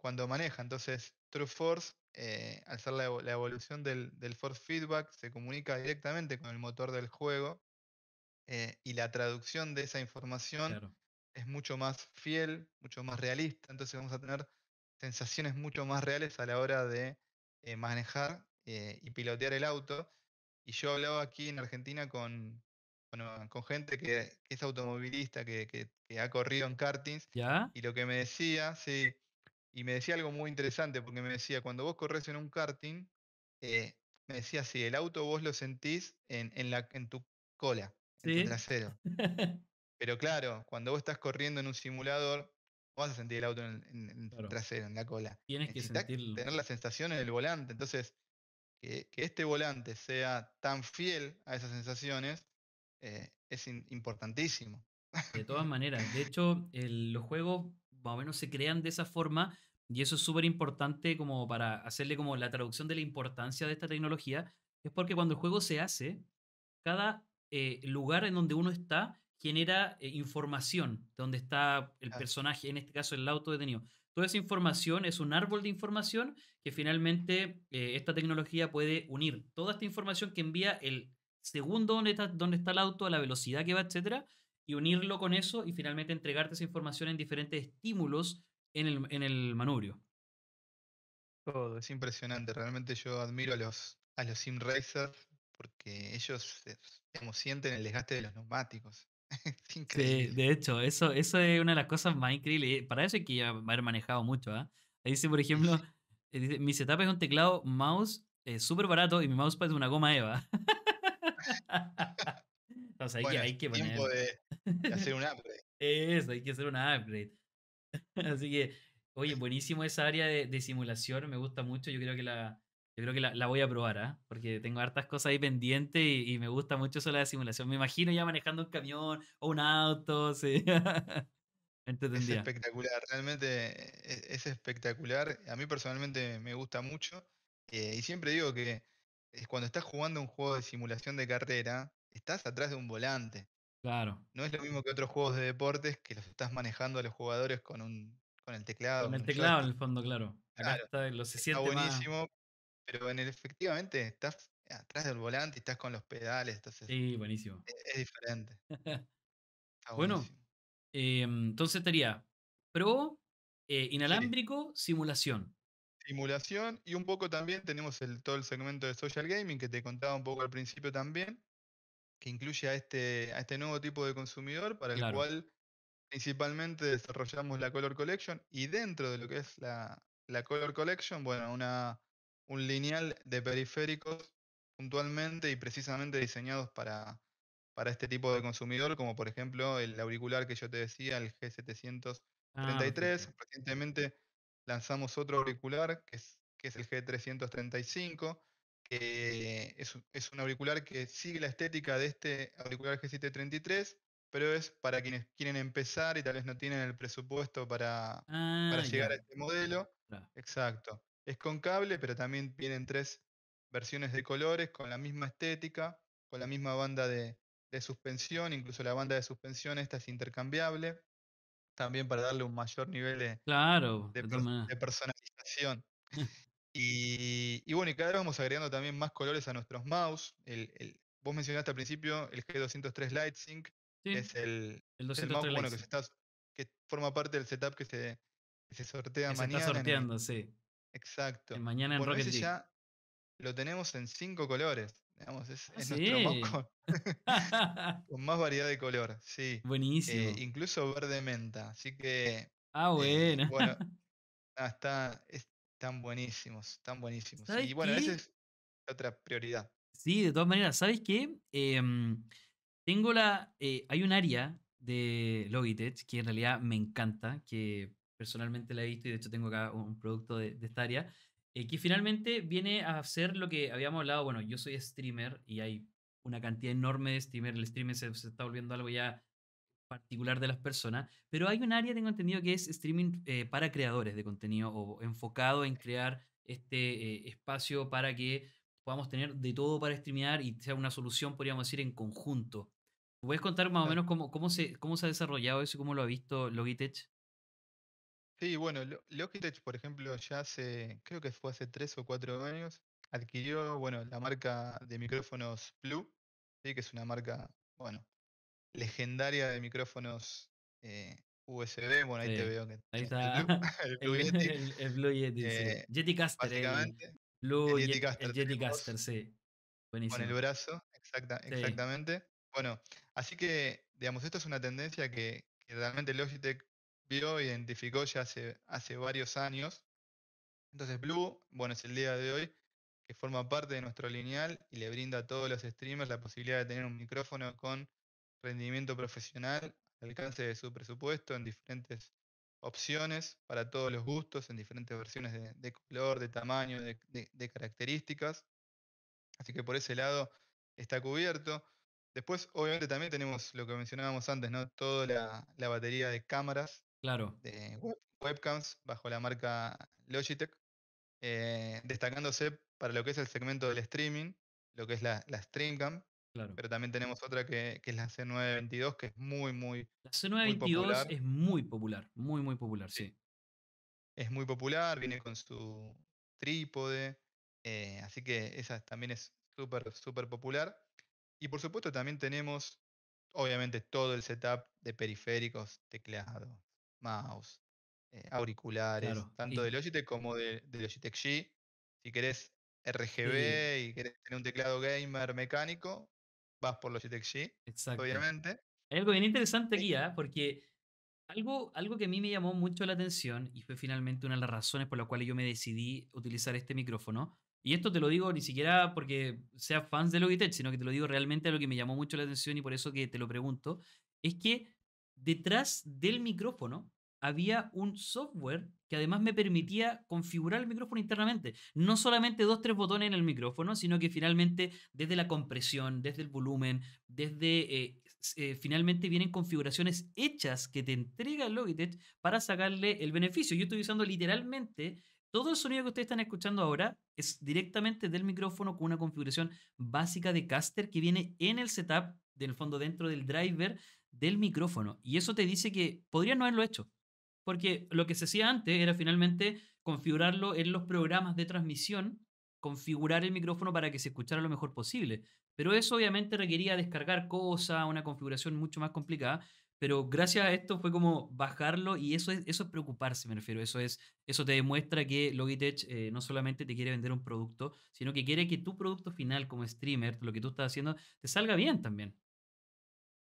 cuando maneja. Entonces, True Force eh, al ser la, evolución del, force feedback, se comunica directamente con el motor del juego eh, y la traducción de esa información es mucho más fiel, mucho más realista, entonces vamos a tener sensaciones mucho más reales a la hora de eh, manejar y pilotear el auto. Y yo hablaba aquí en Argentina con, gente que, es automovilista, que, ha corrido en kartings, y lo que me decía, sí y me decía algo muy interesante, porque me decía, cuando vos corres en un karting, eh, me decía, si el auto vos lo sentís en, la, en tu cola, en tu trasero. Pero claro, cuando vos estás corriendo en un simulador, vas a sentir el auto en, trasero, en la cola. Tienes que sentirlo. tener la sensación en el volante. Entonces, que, este volante sea tan fiel a esas sensaciones eh, es importantísimo. De todas maneras, de hecho, los juegos más o menos se crean de esa forma y eso es súper importante como para hacerle como la traducción de la importancia de esta tecnología, es porque cuando el juego se hace, cada eh, lugar en donde uno está genera eh, información información donde está el personaje, en este caso el auto detenido. Toda esa información es un árbol de información que finalmente eh, esta tecnología puede unir. Toda esta información que envía el segundo donde está, donde está el auto, a la velocidad que va, etc., y unirlo con eso y finalmente entregarte esa información en diferentes estímulos en el, en el manubrio. Todo, oh, es impresionante. Realmente yo admiro a los, a los sim racers porque ellos eh, como sienten el desgaste de los neumáticos. increíble. de hecho, eso, eso es una de las cosas más increíbles. Para eso hay que haber manejado mucho. ¿ah? Ahí dice, por ejemplo, eh, mi setup es un teclado mouse eh, súper barato y mi mouse es una goma Eva. hay, que, de, hacer un upgrade. Eso, hay que hacer un upgrade. Así que, oye, buenísimo esa área de, simulación, me gusta mucho, yo creo que la, creo que la, voy a probar, ¿ah? porque tengo hartas cosas ahí pendientes y, me gusta mucho eso de la simulación. Me imagino ya manejando un camión o un auto, Es espectacular, realmente e, e, es, espectacular. A mí personalmente me gusta mucho eh, y siempre digo que cuando estás jugando un juego de simulación de carrera, estás atrás de un volante. Claro. No es lo mismo que otros juegos de deportes que los estás manejando a los jugadores con un con el teclado. Con el teclado en el fondo, claro. Acá está, lo se está buenísimo, pero en efectivamente estás atrás del volante y estás con los pedales, Sí, buenísimo. E, es, diferente. bueno, eh, entonces estaría Pro, eh, inalámbrico, simulación. Simulación y un poco también tenemos el, todo el segmento de social gaming que te contaba un poco al principio también que incluye a este, a este nuevo tipo de consumidor para el cual principalmente desarrollamos la Color Collection y dentro de lo que es la, Color Collection, bueno, una, un lineal de periféricos puntualmente y precisamente diseñados para, para este tipo de consumidor, como por ejemplo el auricular que yo te decía, el ah, G733. Recientemente lanzamos otro auricular que que es el G335 que es, un auricular que sigue la estética de este auricular G733, pero es para quienes quieren empezar y tal vez no tienen el presupuesto para, ah, llegar a este modelo. Exacto. Es con cable, pero también tienen tres versiones de colores con la misma estética, con la misma banda de, suspensión, incluso la banda de suspensión esta es intercambiable, también para darle un mayor nivel claro, de personalización. Y, bueno, y cada vez vamos agregando también más colores a nuestros mouse. El, vos mencionaste al principio el G203 LightSync, es el, mouse bueno, que, que forma parte del setup que se, se sortea mañana. Se está sorteando, sí. Exacto. mañana en ese ya lo tenemos en cinco colores. Digamos, es, ah, nuestro mouse con, más variedad de color, sí. Eh, Buenísimo. incluso verde menta, así que... Ah, eh, bueno. bueno, ah, está, están buenísimos, están buenísimos. Y bueno, esa es otra prioridad. Sí, de todas maneras, ¿sabes qué? Em, tengo la. Eh, hay un área de Logitech que en realidad me encanta, que personalmente la he visto y de hecho tengo acá un producto de, esta área, eh, que finalmente viene a ser lo que habíamos hablado. Bueno, yo soy streamer y hay una cantidad enorme de streamer, El streaming se está volviendo algo ya particular de las personas, pero hay un área, tengo entendido, que es streaming eh, para creadores de contenido o enfocado en crear este eh, espacio para que podamos tener de todo para streamear y sea una solución, podríamos decir, en conjunto. ¿Puedes contar más o menos cómo, cómo, se, cómo se ha desarrollado eso y cómo lo ha visto Logitech? Sí, bueno, Logitech, por ejemplo, ya hace, creo que fue hace tres o cuatro años, adquirió, bueno, la marca de micrófonos Blue, que es una marca, bueno, legendaria de micrófonos eh, USB. Bueno, ahí te veo Ahí está. El Blue, el Yeti. El, Blue Yeti, sí. Eh, Yeti Caster. Blue Yeti, Caster, sí. Buenísimo. Con el brazo, exactamente. Bueno, así que, digamos, esto es una tendencia que, realmente Logitech vio, identificó ya hace, hace varios años. Entonces Blue, bueno, es el día de hoy, que forma parte de nuestro lineal y le brinda a todos los streamers la posibilidad de tener un micrófono con rendimiento profesional alcance de su presupuesto en diferentes opciones para todos los gustos, en diferentes versiones de, color, de tamaño, de, características. Así que por ese lado está cubierto. Después, obviamente, también tenemos lo que mencionábamos antes, ¿no? Toda la, batería de cámaras. Claro. De webcams bajo la marca Logitech. Eh, destacándose para lo que es el segmento del streaming, lo que es la, la StreamCam, pero también tenemos otra que, es la C922, que es muy, muy. La C922 es muy popular, muy, muy popular, sí. Es muy popular, viene con su trípode, eh, así que esa también es súper, súper popular. Y por supuesto también tenemos, obviamente, todo el setup de periféricos, teclados mouse, eh, auriculares, tanto de Logitech como de, de Logitech G. Si querés RGB y querés tener un teclado gamer mecánico, vas por los UTXG, Exacto. obviamente. Hay algo bien interesante aquí, ¿ah? porque algo, algo que a mí me llamó mucho la atención y fue finalmente una de las razones por las cuales yo me decidí utilizar este micrófono, y esto te lo digo ni siquiera porque sea fans de Logitech, sino que te lo digo realmente a lo que me llamó mucho la atención y por eso que te lo pregunto, es que detrás del micrófono había un software que además me permitía configurar el micrófono internamente. No solamente dos, tres botones en el micrófono, sino que finalmente desde la compresión, desde el volumen, desde... Eh, eh, finalmente vienen configuraciones hechas que te entrega Logitech para sacarle el beneficio. Yo estoy usando literalmente todo el sonido que ustedes están escuchando ahora es directamente del micrófono con una configuración básica de caster que viene en el setup, del fondo dentro del driver del micrófono. Y eso te dice que podrían no haberlo hecho porque lo que se hacía antes era finalmente configurarlo en los programas de transmisión, configurar el micrófono para que se escuchara lo mejor posible. Pero eso obviamente requería descargar cosas, una configuración mucho más complicada. Pero gracias a esto fue como bajarlo y eso es, eso preocuparse, me refiero. Eso, es, eso te demuestra que Logitech eh, no solamente te quiere vender un producto, sino que quiere que tu producto final como streamer, lo que tú estás haciendo, te salga bien también.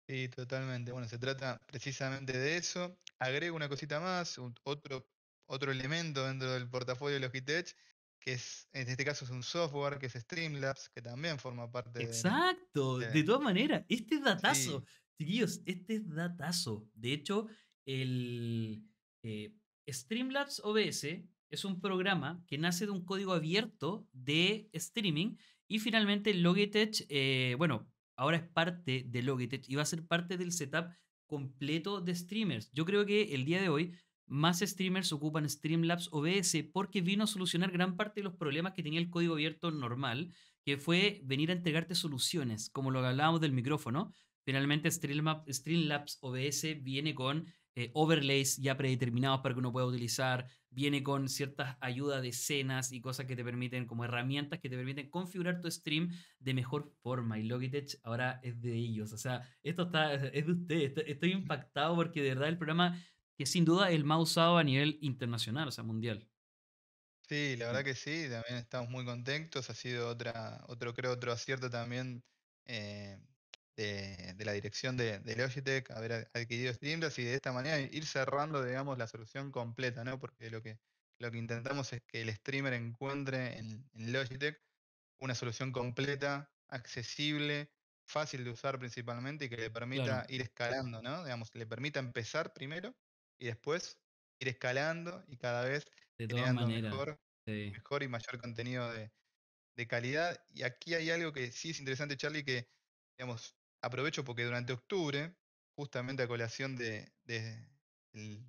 Sí, totalmente. Bueno, se trata precisamente de eso agrego una cosita más, otro, otro elemento dentro del portafolio de Logitech, que es, en este caso es un software, que es Streamlabs, que también forma parte Exacto, de, ¡Exacto! de todas maneras, este es datazo, Chicos, este es datazo. De hecho, el eh, Streamlabs OBS es un programa que nace de un código abierto de streaming y finalmente Logitech, eh, bueno, ahora es parte de Logitech y va a ser parte del setup completo de streamers. Yo creo que el día de hoy más streamers ocupan Streamlabs OBS porque vino a solucionar gran parte de los problemas que tenía el código abierto normal, que fue venir a entregarte soluciones, como lo hablábamos del micrófono. Finalmente Streamlabs OBS viene con eh, overlays ya predeterminados para que uno pueda utilizar, viene con ciertas ayudas de escenas y cosas que te permiten, como herramientas que te permiten configurar tu stream de mejor forma. Y Logitech ahora es de ellos. O sea, esto está, es de ustedes. Estoy impactado porque de verdad el programa que sin duda es el más usado a nivel internacional, o sea, mundial. Sí, la verdad que sí, también estamos muy contentos. Ha sido otra, otro, creo, otro acierto también eh, de, la dirección de, Logitech, haber adquirido streamers y de esta manera ir cerrando, digamos, la solución completa, ¿no? Porque lo que, lo que intentamos es que el streamer encuentre en, Logitech una solución completa, accesible, fácil de usar principalmente y que le permita ir escalando, ¿no? Digamos, le permita empezar primero y después ir escalando y cada vez de mejor, mejor y mayor contenido de, de calidad. Y aquí hay algo que sí es interesante, Charlie, que digamos, aprovecho porque durante octubre, justamente a colación de, del,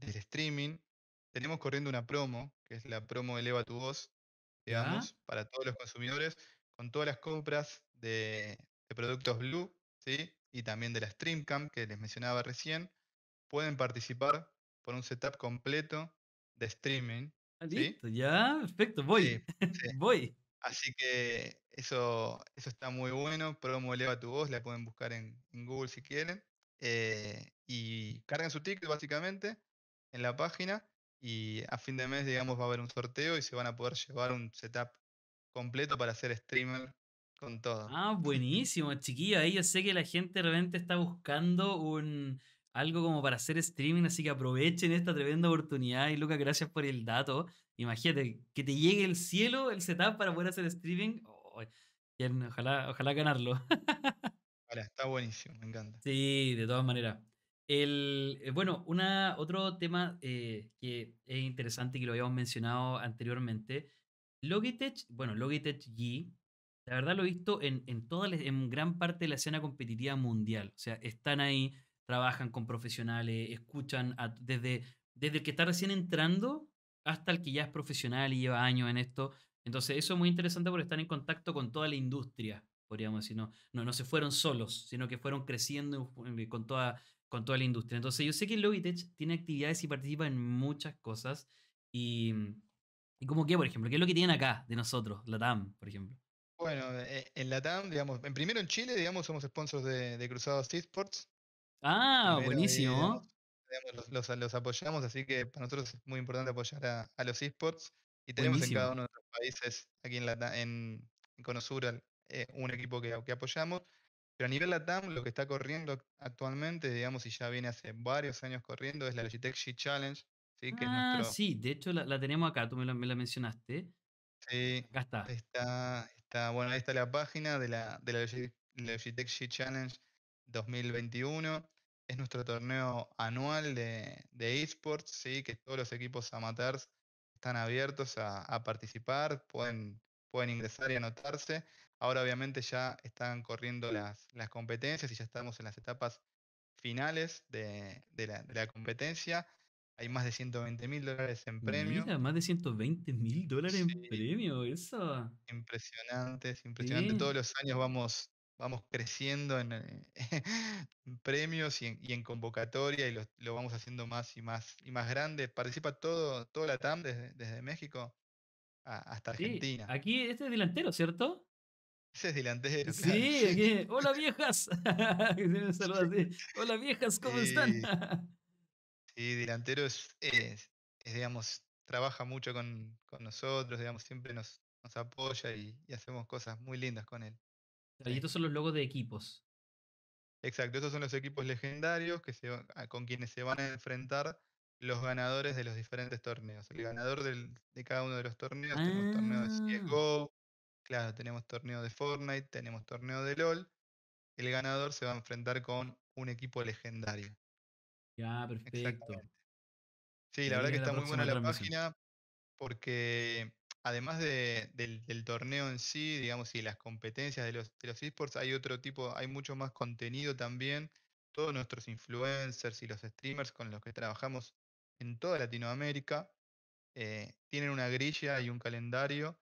streaming, tenemos corriendo una promo, que es la promo Eleva tu voz, digamos, para todos los consumidores, con todas las compras de, productos Blue, ¿sí? Y también de la Streamcam, que les mencionaba recién, pueden participar por un setup completo de streaming. ya, perfecto, voy. voy. Así que eso, eso está muy bueno. Promo Eleva tu voz, la pueden buscar en, Google si quieren. Eh, y cargan su ticket básicamente en la página. Y a fin de mes, digamos, va a haber un sorteo y se van a poder llevar un setup completo para hacer streamer con todo. Ah, buenísimo, chiquillo. Ahí yo sé que la gente realmente está buscando un algo como para hacer streaming, así que aprovechen esta tremenda oportunidad. Y Lucas, gracias por el dato. Imagínate, que te llegue el cielo, el setup para poder hacer streaming. Oh, ojalá, ojalá ganarlo. está buenísimo, me encanta. Sí, de todas maneras. El, eh, bueno, una, otro tema eh, que es interesante y que lo habíamos mencionado anteriormente. Logitech, bueno, Logitech G, la verdad lo he visto en, en, en gran parte de la escena competitiva mundial. O sea, están ahí, trabajan con profesionales, escuchan desde, desde el que está recién entrando hasta el que ya es profesional y lleva años en esto. Entonces eso es muy interesante porque están en contacto con toda la industria, podríamos decir. No, no, no se fueron solos, sino que fueron creciendo con toda, con toda la industria. Entonces yo sé que Logitech tiene actividades y participa en muchas cosas. Y, y qué, por ejemplo, ¿qué es lo que tienen acá de nosotros, la TAM, por ejemplo? Bueno, eh, en la TAM, digamos, en primero en Chile, digamos, somos sponsors de, de Cruzados Esports, Ah, eh, buenísimo. los, apoyamos, así que para nosotros es muy importante apoyar a, los esports. Y tenemos en cada uno de nuestros países, aquí en, la, Conosur, eh, un equipo que, apoyamos. Pero a nivel LATAM, lo que está corriendo actualmente, digamos, y ya viene hace varios años corriendo, es la Logitech G Challenge. ¿sí? Que ah, sí, de hecho la, tenemos acá, tú me la, mencionaste. Sí. Acá está. está. está. Bueno, ahí está la página de la, de la Logitech G Challenge 2021. Es nuestro torneo anual de, esports, ¿sí? que todos los equipos amateurs están abiertos a, participar, pueden, pueden ingresar y anotarse. Ahora obviamente ya están corriendo las, las competencias y ya estamos en las etapas finales de, la, competencia. Hay más de 120 mil dólares en premio. más de 120 mil dólares en premio, eso. Impresionante, es impresionante. Todos los años vamos vamos creciendo eh, en, premios y en, convocatoria y lo, vamos haciendo más y más y más grande. Participa todo, toda la TAM desde, México hasta Argentina. aquí este es delantero, ¿cierto? Ese es delantero. Sí, aquí. hola viejas. hola viejas, ¿cómo están? sí, delantero es, digamos, trabaja mucho con, con nosotros, digamos, siempre nos, nos apoya y hacemos cosas muy lindas con él. Y estos son los logos de equipos. Exacto, estos son los equipos legendarios que con quienes se van a enfrentar los ganadores de los diferentes torneos. El ganador de cada uno de los torneos, tenemos torneo de ah. CSGO, claro, tenemos torneo de Fortnite, tenemos torneo de LOL. El ganador se va a enfrentar con un equipo legendario. Ya, perfecto. Sí, la verdad que está muy buena la página porque además del, torneo en sí, digamos, y las competencias de los, de los esports, hay otro tipo, hay mucho más contenido también. Todos nuestros influencers y los streamers con los que trabajamos en toda Latinoamérica eh, tienen una grilla y un calendario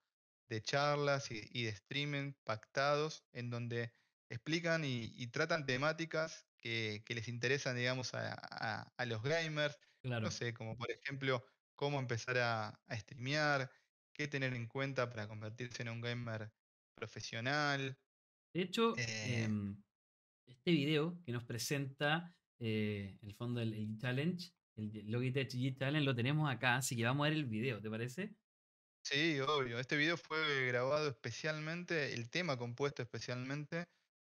de charlas y, de streaming pactados en donde explican y, tratan temáticas que, les interesan, digamos, a, los gamers. No sé, como por ejemplo, cómo empezar a, a streamear, qué tener en cuenta para convertirse en un gamer profesional. De hecho, eh, em, este video que nos presenta eh, el fondo del challenge, el Logitech G Challenge, lo tenemos acá, así que vamos a ver el video, ¿te parece? Sí, obvio. Este video fue grabado especialmente, el tema compuesto especialmente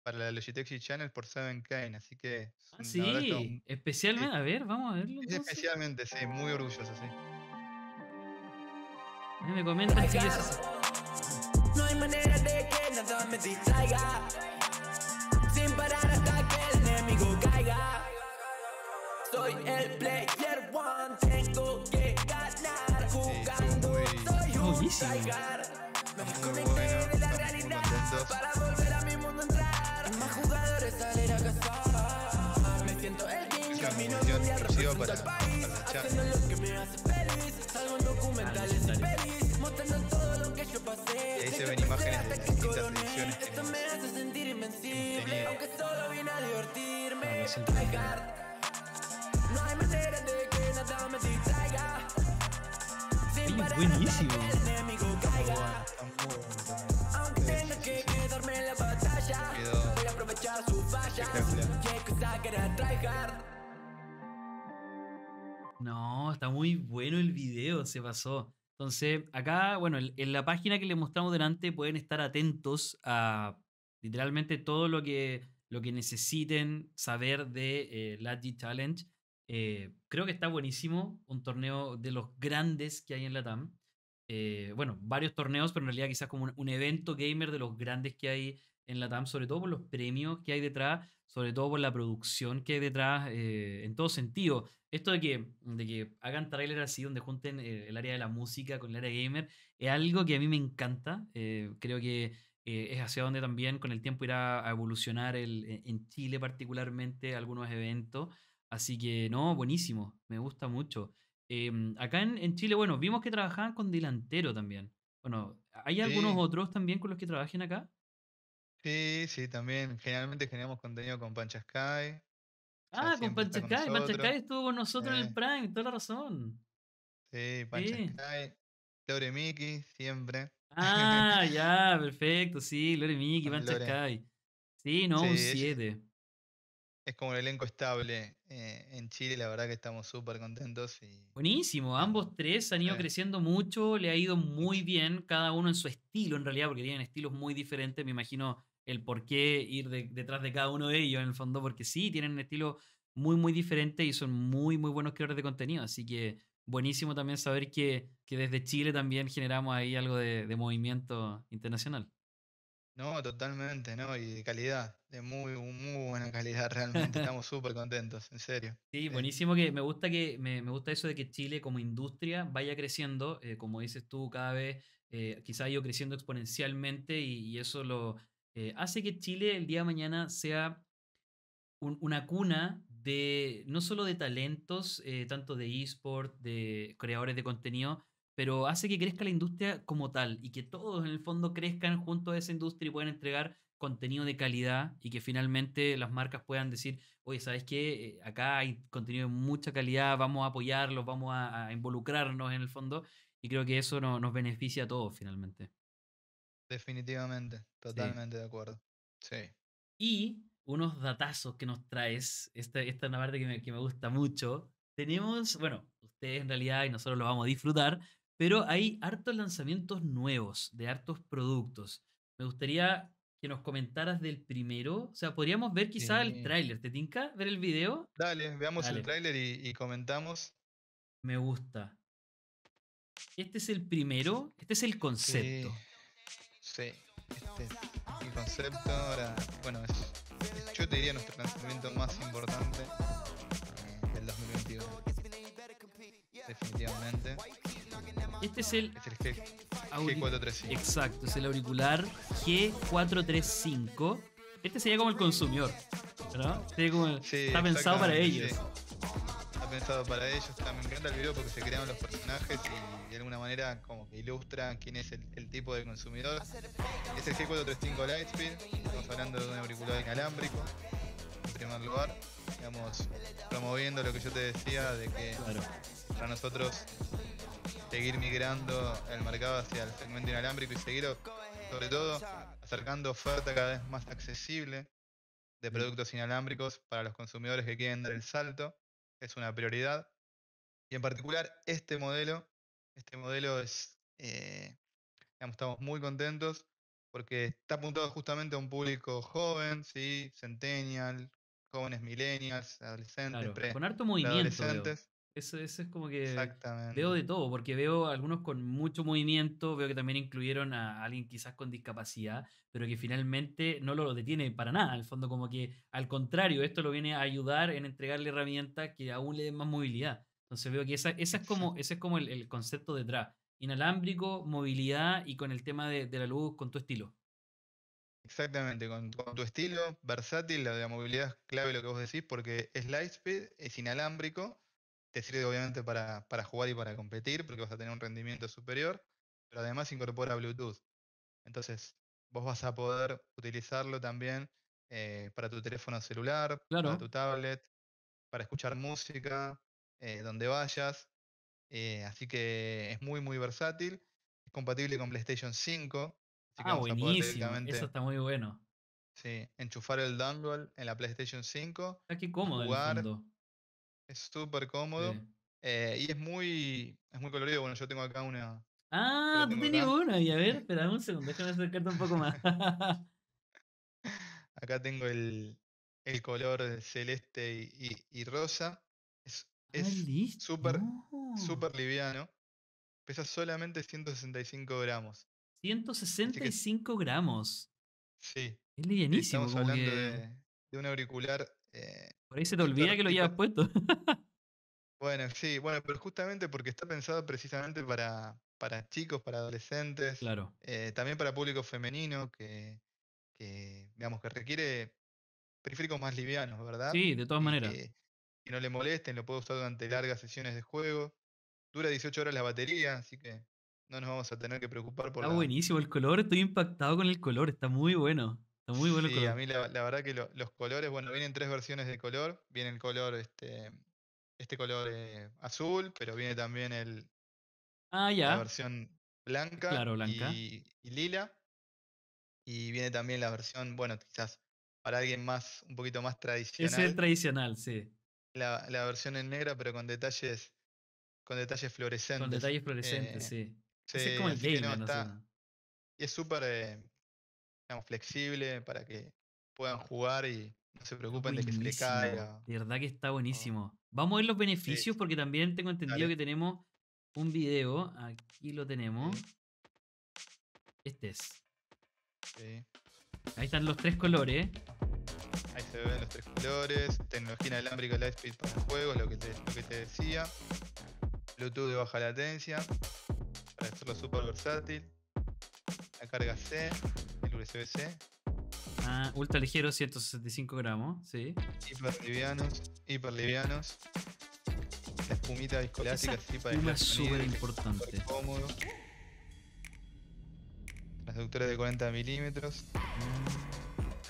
para la Logitech G Channel por Seven Kane, así que... Ah, sí, especialmente, a ver, vamos a verlo. Especialmente, sí, muy orgulloso, sí. No hay manera de que nada me distraiga. Sin parar hasta que el enemigo caiga. Soy el player one, tengo que ganar. Jugando, soy un tiger. Me desconecté de la realidad para volver a mi mundo entrar. Más jugadores salir a cazar. Me siento el king, camino mundial, represento al país. Haciendo lo que me hace feliz, salgo en documentales ah, y feliz, mostrando todo lo que yo pasé. Y ahí se ven imágenes de distintas Esto me hace sentir invencible, aunque solo vine a divertirme. Ah, no hay manera de que nada me distraiga. Sin parar hasta Que el enemigo caiga. Aunque tenga que quedarme en la batalla, voy a aprovechar su falla. Y que era a no, está muy bueno el video, se pasó. Entonces, acá, bueno, en la página que les mostramos delante pueden estar atentos a literalmente todo lo que, lo que necesiten saber de eh, la Challenge. Eh, creo que está buenísimo, un torneo de los grandes que hay en la TAM. Eh, bueno, varios torneos, pero en realidad quizás como un, evento gamer de los grandes que hay en TAM, sobre todo por los premios que hay detrás sobre todo por la producción que hay detrás, eh, en todo sentido. Esto de que, de que hagan trailer así, donde junten eh, el área de la música con el área gamer, es algo que a mí me encanta. Eh, creo que es hacia donde también con el tiempo irá a evolucionar el, e, en Chile particularmente algunos eventos. Así que no, buenísimo, me gusta mucho. Em, acá en, Chile, bueno, vimos que trabajaban con delantero también. Bueno, ¿hay algunos otros también con los que trabajen acá? Sí, sí, también. Generalmente generamos contenido con Pancha Ah, con Pancha Sky. estuvo con nosotros en el eh. Prime, toda la razón. Sí, Pancha Lore Miki, siempre. Ah, ya, perfecto. Sí, Lore Miki, Pancha Sí, no, un 7 es como el elenco estable eh, en Chile, la verdad que estamos súper contentos. Y... Buenísimo, ambos tres han ido eh. creciendo mucho, le ha ido muy bien, cada uno en su estilo en realidad, porque tienen estilos muy diferentes, me imagino el por qué ir detrás de cada uno de ellos en el fondo, porque sí, tienen un estilo muy, muy diferente y son muy, muy buenos creadores de contenido. Así que buenísimo también saber que, desde Chile también generamos ahí algo de, movimiento internacional. No, totalmente, ¿no? Y de calidad, de muy, muy buena calidad realmente. Estamos súper contentos, en serio. Sí, eh, buenísimo que me gusta que me, gusta eso de que Chile como industria vaya creciendo, eh, como dices tú, cada vez eh, quizá ha ido creciendo exponencialmente y eso lo, eh, hace que Chile el día de mañana sea una cuna de no solo de talentos, eh, tanto de eSport, de creadores de contenido, pero hace que crezca la industria como tal y que todos en el fondo crezcan junto a esa industria y puedan entregar contenido de calidad y que finalmente las marcas puedan decir, oye, ¿sabes qué? Eh, acá hay contenido de mucha calidad, vamos a apoyarlos, vamos a, involucrarnos en el fondo y creo que eso nos beneficia a todos finalmente. Definitivamente, totalmente de acuerdo. Sí. Y unos datazos que nos traes, esta, esta es una parte que me, gusta mucho. Tenemos, bueno, ustedes en realidad y nosotros lo vamos a disfrutar, pero hay hartos lanzamientos nuevos de hartos productos. Me gustaría que nos comentaras del primero. O sea, podríamos ver quizá el tráiler. ¿Te tinca ver el video? Dale, veamos el tráiler y, comentamos. Me gusta. Este es el primero, este es el concepto. Sí, este es el concepto. Ahora, bueno, es, yo te diría nuestro lanzamiento más importante eh, del 2022 Definitivamente. Este es el, G, 435 Exacto, es el auricular G435. Este sería como el consumidor, ¿no? Sería como el, está pensado para ellos pensado para ellos. también me encanta el video porque se crean los personajes y de alguna manera como que ilustran quién es el, tipo de consumidor. Es el C435 Lightspeed, estamos hablando de un auricular inalámbrico, en primer lugar. estamos promoviendo lo que yo te decía de que para nosotros seguir migrando el mercado hacia el segmento inalámbrico y seguir sobre todo acercando oferta cada vez más accesible de productos inalámbricos para los consumidores que quieren dar el salto es una prioridad. Y en particular este modelo, este modelo es, eh, estamos muy contentos porque está apuntado justamente a un público joven, ¿sí? centennial, jóvenes millennials, adolescentes, con harto movimiento, adolescentes. Eso, eso es como que veo de todo, porque veo algunos con mucho movimiento, veo que también incluyeron a alguien quizás con discapacidad, pero que finalmente no lo detiene para nada, al fondo como que al contrario, esto lo viene a ayudar en entregarle herramientas que aún le den más movilidad. Entonces veo que esa, esa es como, ese es como el, el, concepto detrás, inalámbrico, movilidad y con el tema de, la luz, con tu estilo. Exactamente, con, con, tu estilo versátil, la de la movilidad es clave lo que vos decís, porque es Lightspeed, es inalámbrico te sirve obviamente para, para, jugar y para competir, porque vas a tener un rendimiento superior, pero además incorpora Bluetooth. Entonces, vos vas a poder utilizarlo también eh, para tu teléfono celular, para tu tablet, para escuchar música, eh, donde vayas. Eh, así que es muy, muy versátil. Es compatible con PlayStation 5. ah, buenísimo. Eso está muy bueno. Sí, enchufar el dongle en la PlayStation 5. Está que cómodo jugar, es súper cómodo. Eh, y es muy, es muy colorido. Bueno, yo tengo acá una. Ah, tú tenías una. Y a ver, espera un segundo, déjame acercarte un poco más. acá tengo el, el color celeste y, y, rosa. Es ah, súper super liviano. Pesa solamente 165 gramos. 165 gramos. Sí. Es livianísimo. Estamos hablando de, de, un auricular eh, por ahí se te olvida que lo llevas puesto. bueno, sí, bueno, pero justamente porque está pensado precisamente para, para chicos, para adolescentes, eh, también para público femenino que, que, digamos, que requiere periféricos más livianos, ¿verdad? Sí, de todas maneras. Que, no le molesten, lo puede usar durante largas sesiones de juego. Dura 18 horas la batería, así que no nos vamos a tener que preocupar por Está la... buenísimo el color, estoy impactado con el color, está muy bueno. Muy Sí, a mí la, verdad que los colores, bueno, vienen tres versiones de color. Viene el color, este, este color eh, azul, pero viene también el, ah, ya. la versión blanca, Y, lila. Y viene también la versión, bueno, quizás para alguien más, un poquito más tradicional. Es el tradicional, sí. La, versión en negra, pero con detalles, con detalles fluorescentes. Con detalles fluorescentes, eh, sí. Es como el gamer, no, Y es súper... Eh, flexible para que puedan ah. jugar y no se ah, preocupen de que se les caiga. De verdad que está ah. buenísimo. Vamos a ver los beneficios porque también tengo entendido que tenemos un video. Aquí lo tenemos. Este es. Ahí están los tres colores. Ahí se ven los tres colores. Tecnología inalámbrica Lightspeed para juegos, lo te, lo que te decía. Bluetooth de baja latencia para hacerlo súper versátil. La carga C, Ah, ultra ligero, 165 gramos, sí. hiper livianos La espumita sí, súper importante. Cómodo. Las de 40 milímetros.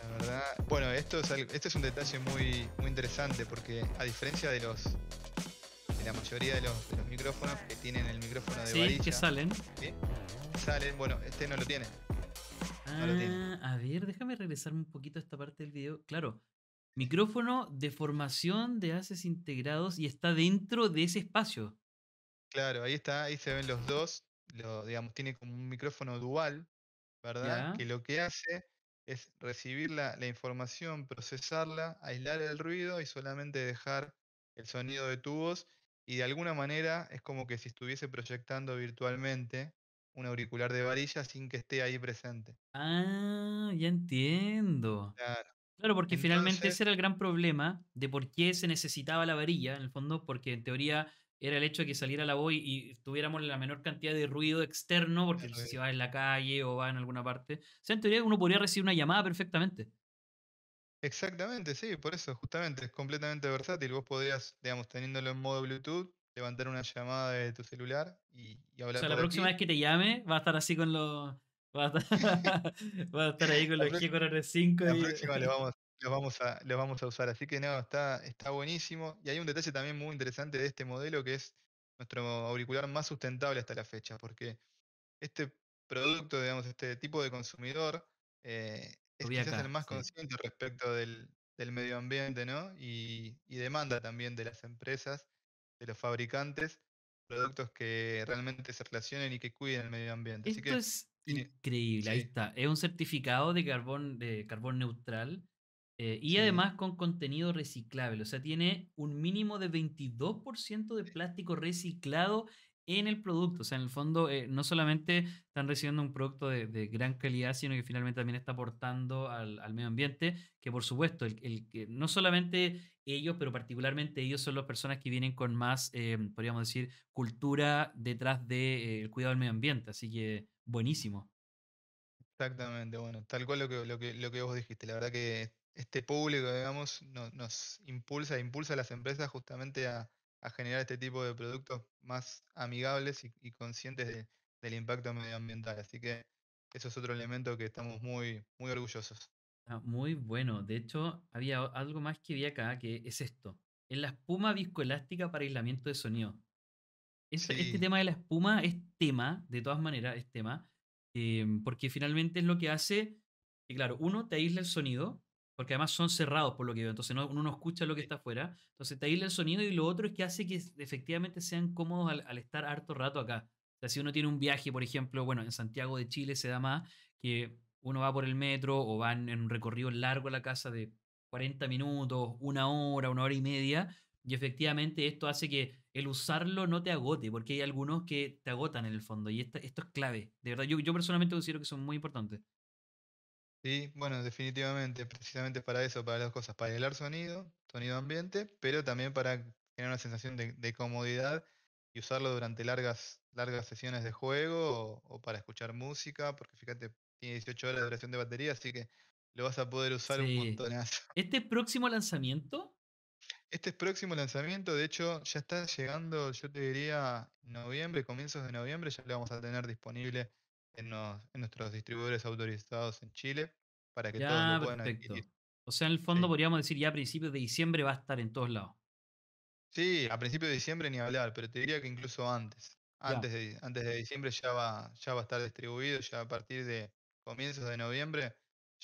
La verdad. Bueno, esto es, este es un detalle muy, muy interesante porque, a diferencia de los de la mayoría de los, micrófonos que tienen el micrófono de sí, que salen. Salen, bueno, este no lo tiene. Ah, a ver, déjame regresar un poquito a esta parte del video. Claro, micrófono de formación de haces integrados y está dentro de ese espacio. Claro, ahí está, ahí se ven los dos. Lo, digamos, tiene como un micrófono dual, ¿verdad? Que lo que hace es recibir la, la, información, procesarla, aislar el ruido y solamente dejar el sonido de tu Y de alguna manera es como que si estuviese proyectando virtualmente un auricular de varilla sin que esté ahí presente. Ah, ya entiendo. Claro. porque finalmente ese era el gran problema de por qué se necesitaba la varilla, en el fondo, porque en teoría era el hecho de que saliera la voz y tuviéramos la menor cantidad de ruido externo, porque si eh. va en la calle o va en alguna parte. O sea, en teoría uno podría recibir una llamada perfectamente. Exactamente, sí, por eso, justamente, es completamente versátil. Vos podrías, digamos, teniéndolo en modo Bluetooth, levantar una llamada de tu celular y, y hablar. O sea, la próxima vez que te llame va a estar así con los... Va a estar, ahí con los g 5 La y... próxima los vamos, a, vamos a usar. Así que no, está, está buenísimo. Y hay un detalle también muy interesante de este modelo que es nuestro auricular más sustentable hasta la fecha, porque este producto, digamos, este tipo de consumidor eh, es el más consciente respecto del, medio ambiente, ¿no? Y, y, demanda también de las empresas de los fabricantes productos que realmente se relacionen y que cuiden el medio ambiente. Esto Así que, es increíble, ahí está. Es un certificado de carbón, de carbón neutral eh, y además con contenido reciclable. O sea, tiene un mínimo de 22% de plástico reciclado en el producto. O sea, en el fondo, eh, no solamente están recibiendo un producto de, gran calidad, sino que finalmente también está aportando al, medio ambiente, que por supuesto, que no solamente ellos, pero particularmente ellos son las personas que vienen con más, eh, podríamos decir, cultura detrás del eh, cuidado del medio ambiente. Así que buenísimo. Exactamente, bueno, tal cual lo que, lo que, lo que vos dijiste. La verdad que este público, digamos, nos impulsa, impulsa a las empresas justamente a, generar este tipo de productos más amigables y, conscientes del impacto medioambiental. Así que eso es otro elemento que estamos muy, muy orgullosos. Ah, muy bueno. De hecho, había algo más que vi acá, que es esto. Es la espuma viscoelástica para aislamiento de sonido. Este, tema de la espuma es tema, de todas maneras, es tema, eh, porque finalmente es lo que hace que, claro, uno te aísla el sonido, porque además son cerrados por lo que veo, entonces no, uno no escucha lo que está afuera, entonces te aísla el sonido y lo otro es que hace que efectivamente sean cómodos al, al estar harto rato acá. O sea, si uno tiene un viaje, por ejemplo, bueno, en Santiago de Chile se da más, que uno va por el metro o van en, un recorrido largo a la casa de 40 minutos, una hora, una hora y media, y efectivamente esto hace que el usarlo no te agote, porque hay algunos que te agotan en el fondo, y esto es clave, de verdad, yo, yo personalmente considero que son muy importantes. Sí, bueno, definitivamente, precisamente para eso, para las cosas, para aislar sonido, sonido ambiente, pero también para generar una sensación de, comodidad y usarlo durante largas, largas sesiones de juego o, para escuchar música, porque fíjate, tiene 18 horas de duración de batería, así que lo vas a poder usar un montón ¿Este próximo lanzamiento? Este es próximo lanzamiento, de hecho, ya está llegando, yo te diría, noviembre, comienzos de noviembre, ya lo vamos a tener disponible en, nuestros distribuidores autorizados en Chile para que todos lo puedan adquirir. O sea, en el fondo podríamos decir ya a principios de diciembre va a estar en todos lados. Sí, a principios de diciembre ni hablar, pero te diría que incluso antes. Antes, de, antes de diciembre ya va, ya va a estar distribuido, ya a partir de comienzos de noviembre,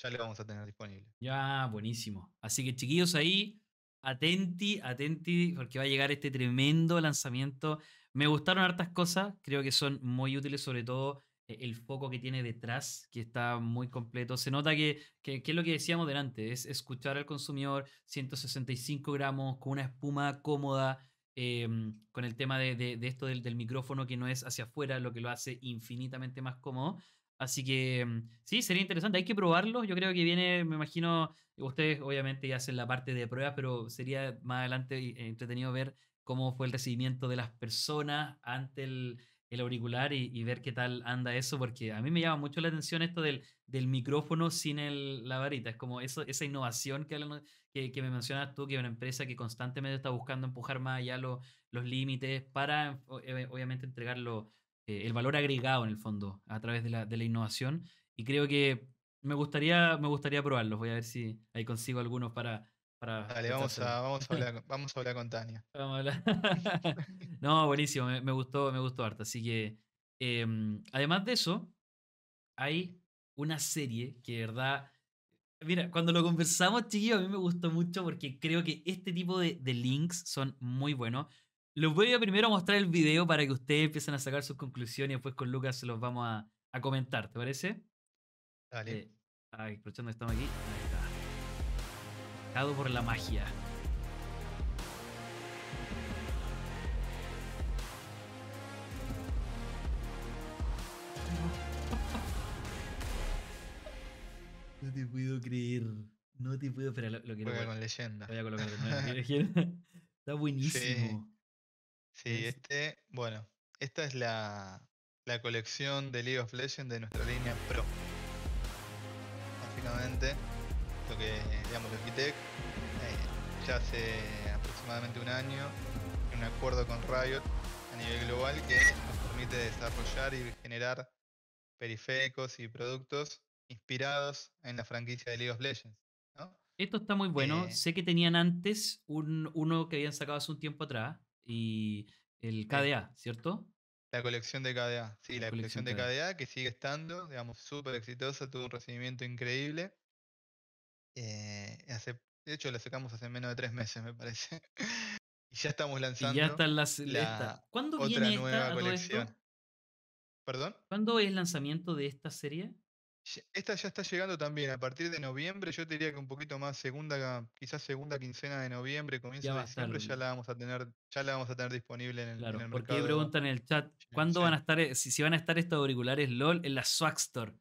ya lo vamos a tener disponible. Ya, buenísimo. Así que chiquillos ahí, atenti, atenti, porque va a llegar este tremendo lanzamiento. Me gustaron hartas cosas, creo que son muy útiles, sobre todo eh, el foco que tiene detrás, que está muy completo. Se nota que, que, es lo que decíamos delante, es escuchar al consumidor, 165 gramos, con una espuma cómoda, em, con el tema de, esto del, micrófono que no es hacia afuera, lo que lo hace infinitamente más cómodo. Así que mm, sí, sería interesante. Hay que probarlo. Yo creo que viene, me imagino, ustedes obviamente ya hacen la parte de pruebas, pero sería más adelante eh, entretenido ver cómo fue el recibimiento de las personas ante el, auricular y, ver qué tal anda eso, porque a mí me llama mucho la atención esto del, micrófono sin el, la varita. Es como eso, esa innovación que, que, me mencionas tú, que es una empresa que constantemente está buscando empujar más allá los límites para, eh, obviamente, entregarlo eh, el valor agregado en el fondo a través de la, innovación. Y creo que me gustaría, me gustaría probarlos. Voy a ver si ahí consigo algunos para... para Dale, vamos a, vamos a, hablar, vamos a hablar con Tania. no, buenísimo, me, gustó, me gustó harto. Así que, em, además de eso, hay una serie que de verdad... Mira, cuando lo conversamos, chiquillo, a mí me gustó mucho porque creo que este tipo de, de links son muy buenos. Les voy a primero mostrar el video para que ustedes empiecen a sacar sus conclusiones y después con Lucas se los vamos a, comentar, ¿te parece? Dale. Eh, ay, ay, aprovechando que estamos aquí. Ahí está. Dado por la magia. No te puedo creer. No te puedo. creer. lo, lo quiero. Voy a colocar Está buenísimo. Sí, este, bueno, esta es la, colección de League of Legends de nuestra línea Pro. Básicamente, lo que digamos de eh, ya hace aproximadamente un año, un acuerdo con Riot a nivel global que nos permite desarrollar y generar periféricos y productos inspirados en la franquicia de League of Legends. Esto está muy bueno. Eh, sé que tenían antes uno que habían sacado hace un tiempo atrás, y el KDA, ¿cierto? La colección de KDA, sí, la, colección, de KDA. que sigue estando, digamos, súper exitosa, tuvo un recibimiento increíble. Eh, hace, de hecho, la sacamos hace menos de tres meses, me parece. y ya estamos lanzando. ya está La ¿Cuándo otra viene esta, nueva colección. ¿Perdón? ¿Cuándo es el lanzamiento de esta serie? Esta ya está llegando también, a partir de noviembre, yo diría que un poquito más segunda, quizás segunda quincena de noviembre, comienzo de diciembre, ya la vamos a tener, ya la vamos a tener disponible en el, claro, porque preguntan en el chat, ¿cuándo van a estar, eh, si, van a estar estos auriculares LOL en la Swag Store?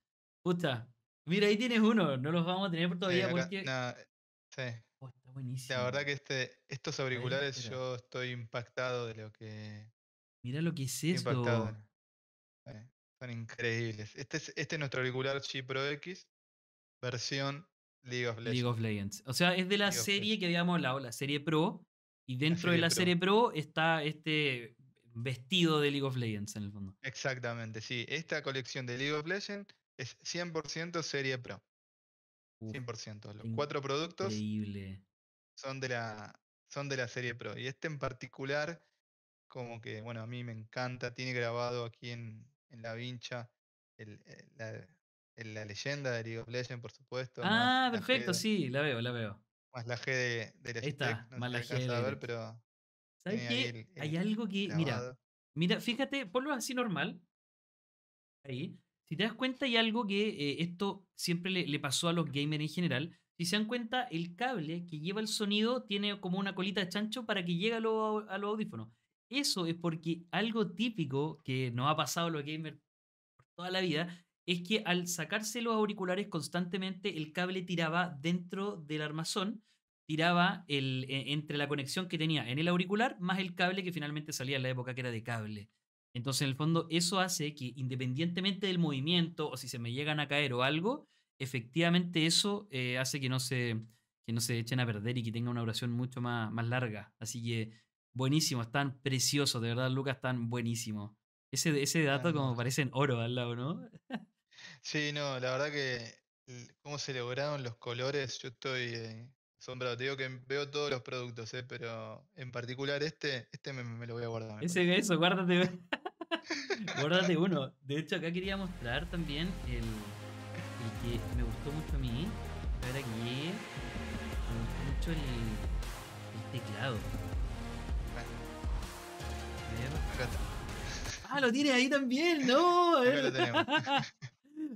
Puta, mira, ahí tienes uno, no los vamos a tener por todavía porque. Eh, oh, la verdad que este, estos auriculares yo estoy impactado de lo que. Mira lo que es esto. Son increíbles. Este es, este nuestro auricular G Pro X, versión League of Legends. League of Legends. O sea, es de la serie que digamos, hablado, la serie Pro. Y dentro de la serie Pro está este vestido de League of Legends en el fondo. Exactamente, sí. Esta colección de League of Legends es 100% serie Pro. 100%. Los cuatro productos Son, de la, son de la serie Pro. Y este en particular, como que, bueno, a mí me encanta, tiene grabado aquí en, en la vincha, eh, el, la, leyenda de League of Legends, por supuesto. Ah, perfecto, sí, la veo, la veo. Más la G de, de está, más la G. pero ¿Sabes qué? Hay algo que. Mira, mira, fíjate, ponlo así normal. Ahí. Si te das cuenta, hay algo que eh, esto siempre le, pasó a los gamers en general. Si se dan cuenta, el cable que lleva el sonido tiene como una colita de chancho para que llegue a, lo, a los audífonos. Eso es porque algo típico que nos ha pasado a los gamers por toda la vida es que al sacarse los auriculares constantemente el cable tiraba dentro del armazón, tiraba el, e, entre la conexión que tenía en el auricular más el cable que finalmente salía en la época que era de cable. Entonces, en el fondo, eso hace que independientemente del movimiento o si se me llegan a caer o algo, efectivamente eso eh, hace que no, se, que no se echen a perder y que tenga una duración mucho más, más larga. Así que Buenísimo, están preciosos, de verdad, Lucas, están buenísimos. Ese, ese dato como parece en oro al lado, ¿no? sí, no, la verdad que cómo se lograron los colores, yo estoy eh, asombrado. Te digo que veo todos los productos, eh, pero en particular este, este me, lo voy a guardar. Ese, eso, guárdate. uno. De hecho, acá quería mostrar también el, que me gustó mucho a mí. A aquí. Me gustó mucho el teclado. Ah, lo tiene ahí también, no.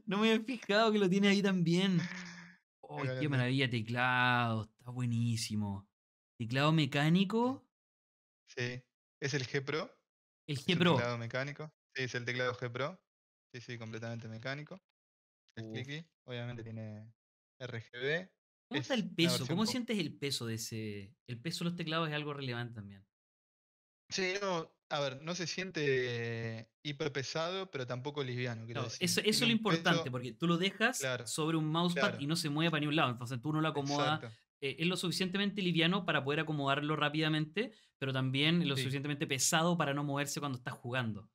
no me había fijado que lo tiene ahí también. qué maravilla, teclado. Está buenísimo. Teclado mecánico. Sí, es el G Pro. El G Pro. teclado mecánico. Sí, es el teclado G Pro. Sí, sí, completamente mecánico. obviamente tiene RGB. ¿Cómo está el peso? ¿Cómo sientes el peso de ese? El peso de los teclados es algo relevante también. Sí, no, a ver, no se siente hiper pesado, pero tampoco liviano. Eso, es lo importante, porque tú lo dejas sobre un mousepad y no se mueve para ningún lado. Entonces tú no lo acomodas. Eh, es lo suficientemente liviano para poder acomodarlo rápidamente, pero también lo suficientemente pesado para no moverse cuando estás jugando.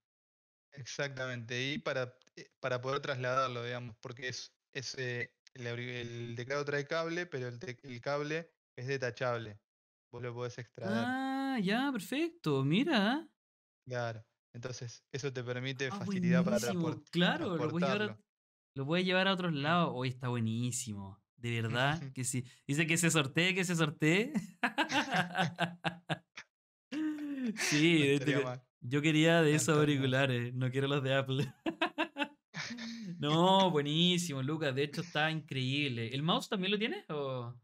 Exactamente, y para, eh, para poder trasladarlo, digamos, porque es, es eh, el, teclado trae cable, pero el, cable es detachable. Vos lo podés extraer. Ah, ya, perfecto, mira. Claro. Entonces, eso te permite ah, facilidad para transportar. Claro, lo puedes, llevar a, llevar a otros lados. Hoy está buenísimo. De verdad que sí. Dice que se sortee, que se sortee. sí, yo quería de esos auriculares, no quiero los de Apple. no, buenísimo, Lucas. De hecho, está increíble. ¿El mouse también lo tienes? O?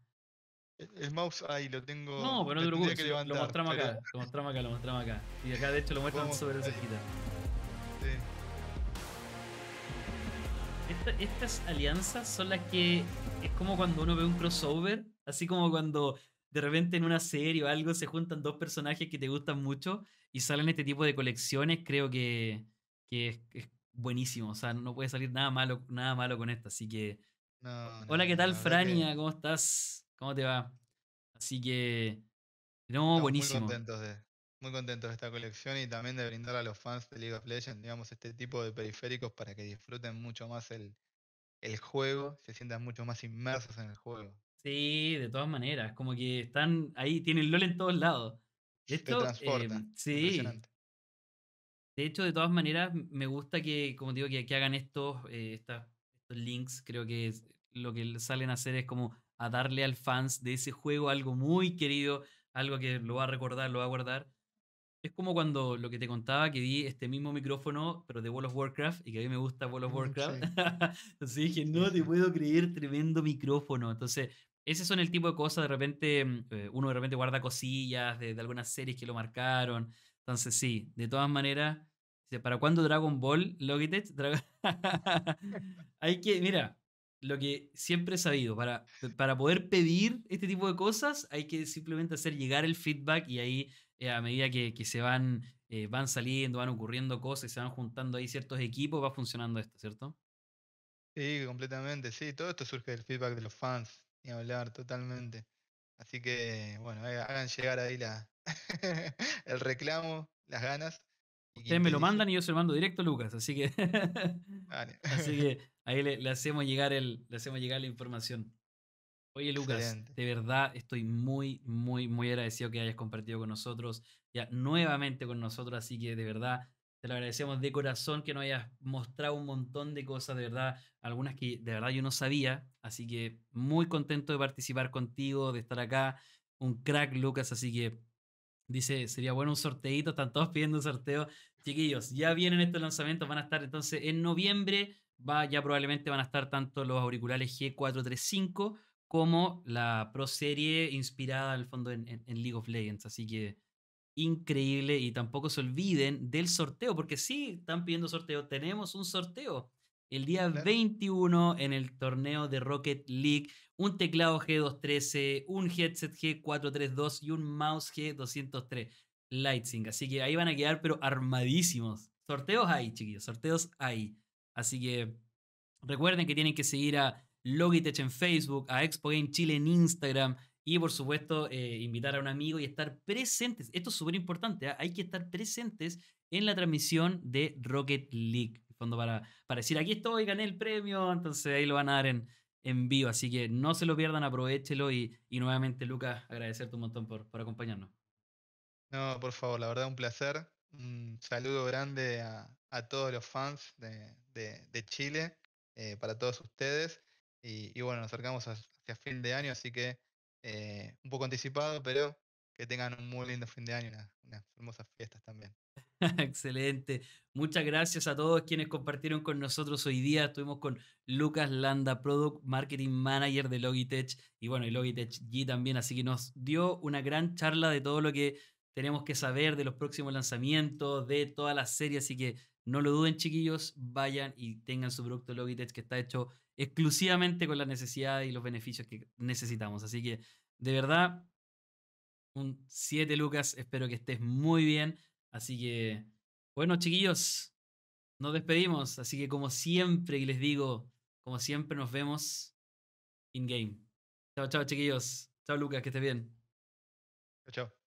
El mouse ahí lo tengo. No, pero no te preocupes. lo mostramos acá, lo mostramos acá, lo mostramos acá. Y acá de hecho lo muestran sobre cerquita. Sí. estas alianzas son las que es como cuando uno ve un crossover, así como cuando de repente en una serie o algo se juntan dos personajes que te gustan mucho y salen este tipo de colecciones, creo que, que es, buenísimo. O sea, no puede salir nada malo, nada malo con esta. Así que. Hola, ¿qué tal, Frania? ¿Cómo estás? ¿Cómo te va? Así que, no, buenísimo. Muy contentos, de, esta colección y también de brindar a los fans de League of Legends, digamos, este tipo de periféricos para que disfruten mucho más el, juego, se sientan mucho más inmersos en el juego. Sí, de todas maneras, como que están ahí, tienen LOL en todos lados. Em, Esto, sí. De hecho, de todas maneras, me gusta que, como digo, que, hagan estos, eh, estos links. Creo que lo que salen a hacer es como a darle al fans de ese juego algo muy querido, algo que lo va a recordar, lo va a guardar. Es como cuando lo que te contaba, que vi este mismo micrófono, pero de World of Warcraft, y que a mí me gusta World of mm, Warcraft. Entonces dije, no te puedo creer, tremendo micrófono. Entonces, ese son el tipo de cosas, de repente, mm, eh, uno de repente guarda cosillas de, de algunas series que lo marcaron. Entonces, sí, de todas maneras, ¿para cuando Dragon Ball Logitech? hay que, mira, lo que siempre he sabido, para, para poder pedir este tipo de cosas hay que simplemente hacer llegar el feedback y ahí eh, a medida que, se van, eh, van saliendo, van ocurriendo cosas se van juntando ahí ciertos equipos, va funcionando esto, ¿cierto? Sí, completamente, sí, todo esto surge del feedback de los fans, y hablar totalmente. Así que, bueno, eh, hagan llegar ahí la, el reclamo, las ganas. Ustedes me lo mandan y yo se lo mando directo a Lucas, así que. Vale. así que Ahí le, hacemos llegar el, le hacemos llegar la información. Oye, Lucas, de verdad estoy muy, muy, muy agradecido que hayas compartido con nosotros, ya nuevamente con nosotros, así que de verdad te lo agradecemos de corazón que nos hayas mostrado un montón de cosas, de verdad, algunas que de verdad yo no sabía, así que muy contento de participar contigo, de estar acá, un crack, Lucas, así que dice, sería bueno un sorteito, están todos pidiendo un sorteo. Chiquillos, ya vienen estos lanzamientos, van a estar entonces en noviembre ya probablemente van a estar tanto los auriculares G435 como la Pro Serie inspirada al fondo en, League of Legends. Así que increíble y tampoco se olviden del sorteo, porque sí, están pidiendo sorteo. Tenemos un sorteo el día 21 en el torneo de Rocket League, un teclado G213, un headset G432 y un mouse G203 Lightsync. Así que ahí van a quedar, pero armadísimos. Sorteos hay, chiquillos, sorteos hay. Así que recuerden que tienen que seguir a Logitech en Facebook, a Expo Game Chile en Instagram y por supuesto eh, invitar a un amigo y estar presentes. Esto es súper importante, ¿ah? hay que estar presentes en la transmisión de Rocket League. Fondo para, para decir, aquí estoy, gané el premio, entonces ahí lo van a dar en, vivo. Así que no se lo pierdan, aprovechelo y, nuevamente, Lucas, agradecerte un montón por, por acompañarnos. No, por favor, la verdad, un placer. Un saludo grande a, a todos los fans de, Chile, eh, para todos ustedes. Y, bueno, nos acercamos hacia fin de año, así que eh, un poco anticipado, pero que tengan un muy lindo fin de año, unas hermosas fiestas también. Excelente. Muchas gracias a todos quienes compartieron con nosotros hoy día. Estuvimos con Lucas Landa, Product Marketing Manager de Logitech y bueno, y Logitech G también. Así que nos dio una gran charla de todo lo que tenemos que saber de los próximos lanzamientos, de toda la serie. Así que no lo duden, chiquillos, vayan y tengan su producto Logitech que está hecho exclusivamente con las necesidades y los beneficios que necesitamos. Así que, de verdad, un 7 lucas, espero que estés muy bien. Así que, bueno, chiquillos, nos despedimos. Así que, como siempre, y les digo, como siempre, nos vemos in-game. Chao, chao, chiquillos. Chao, Lucas, que estés bien. Chao, chao.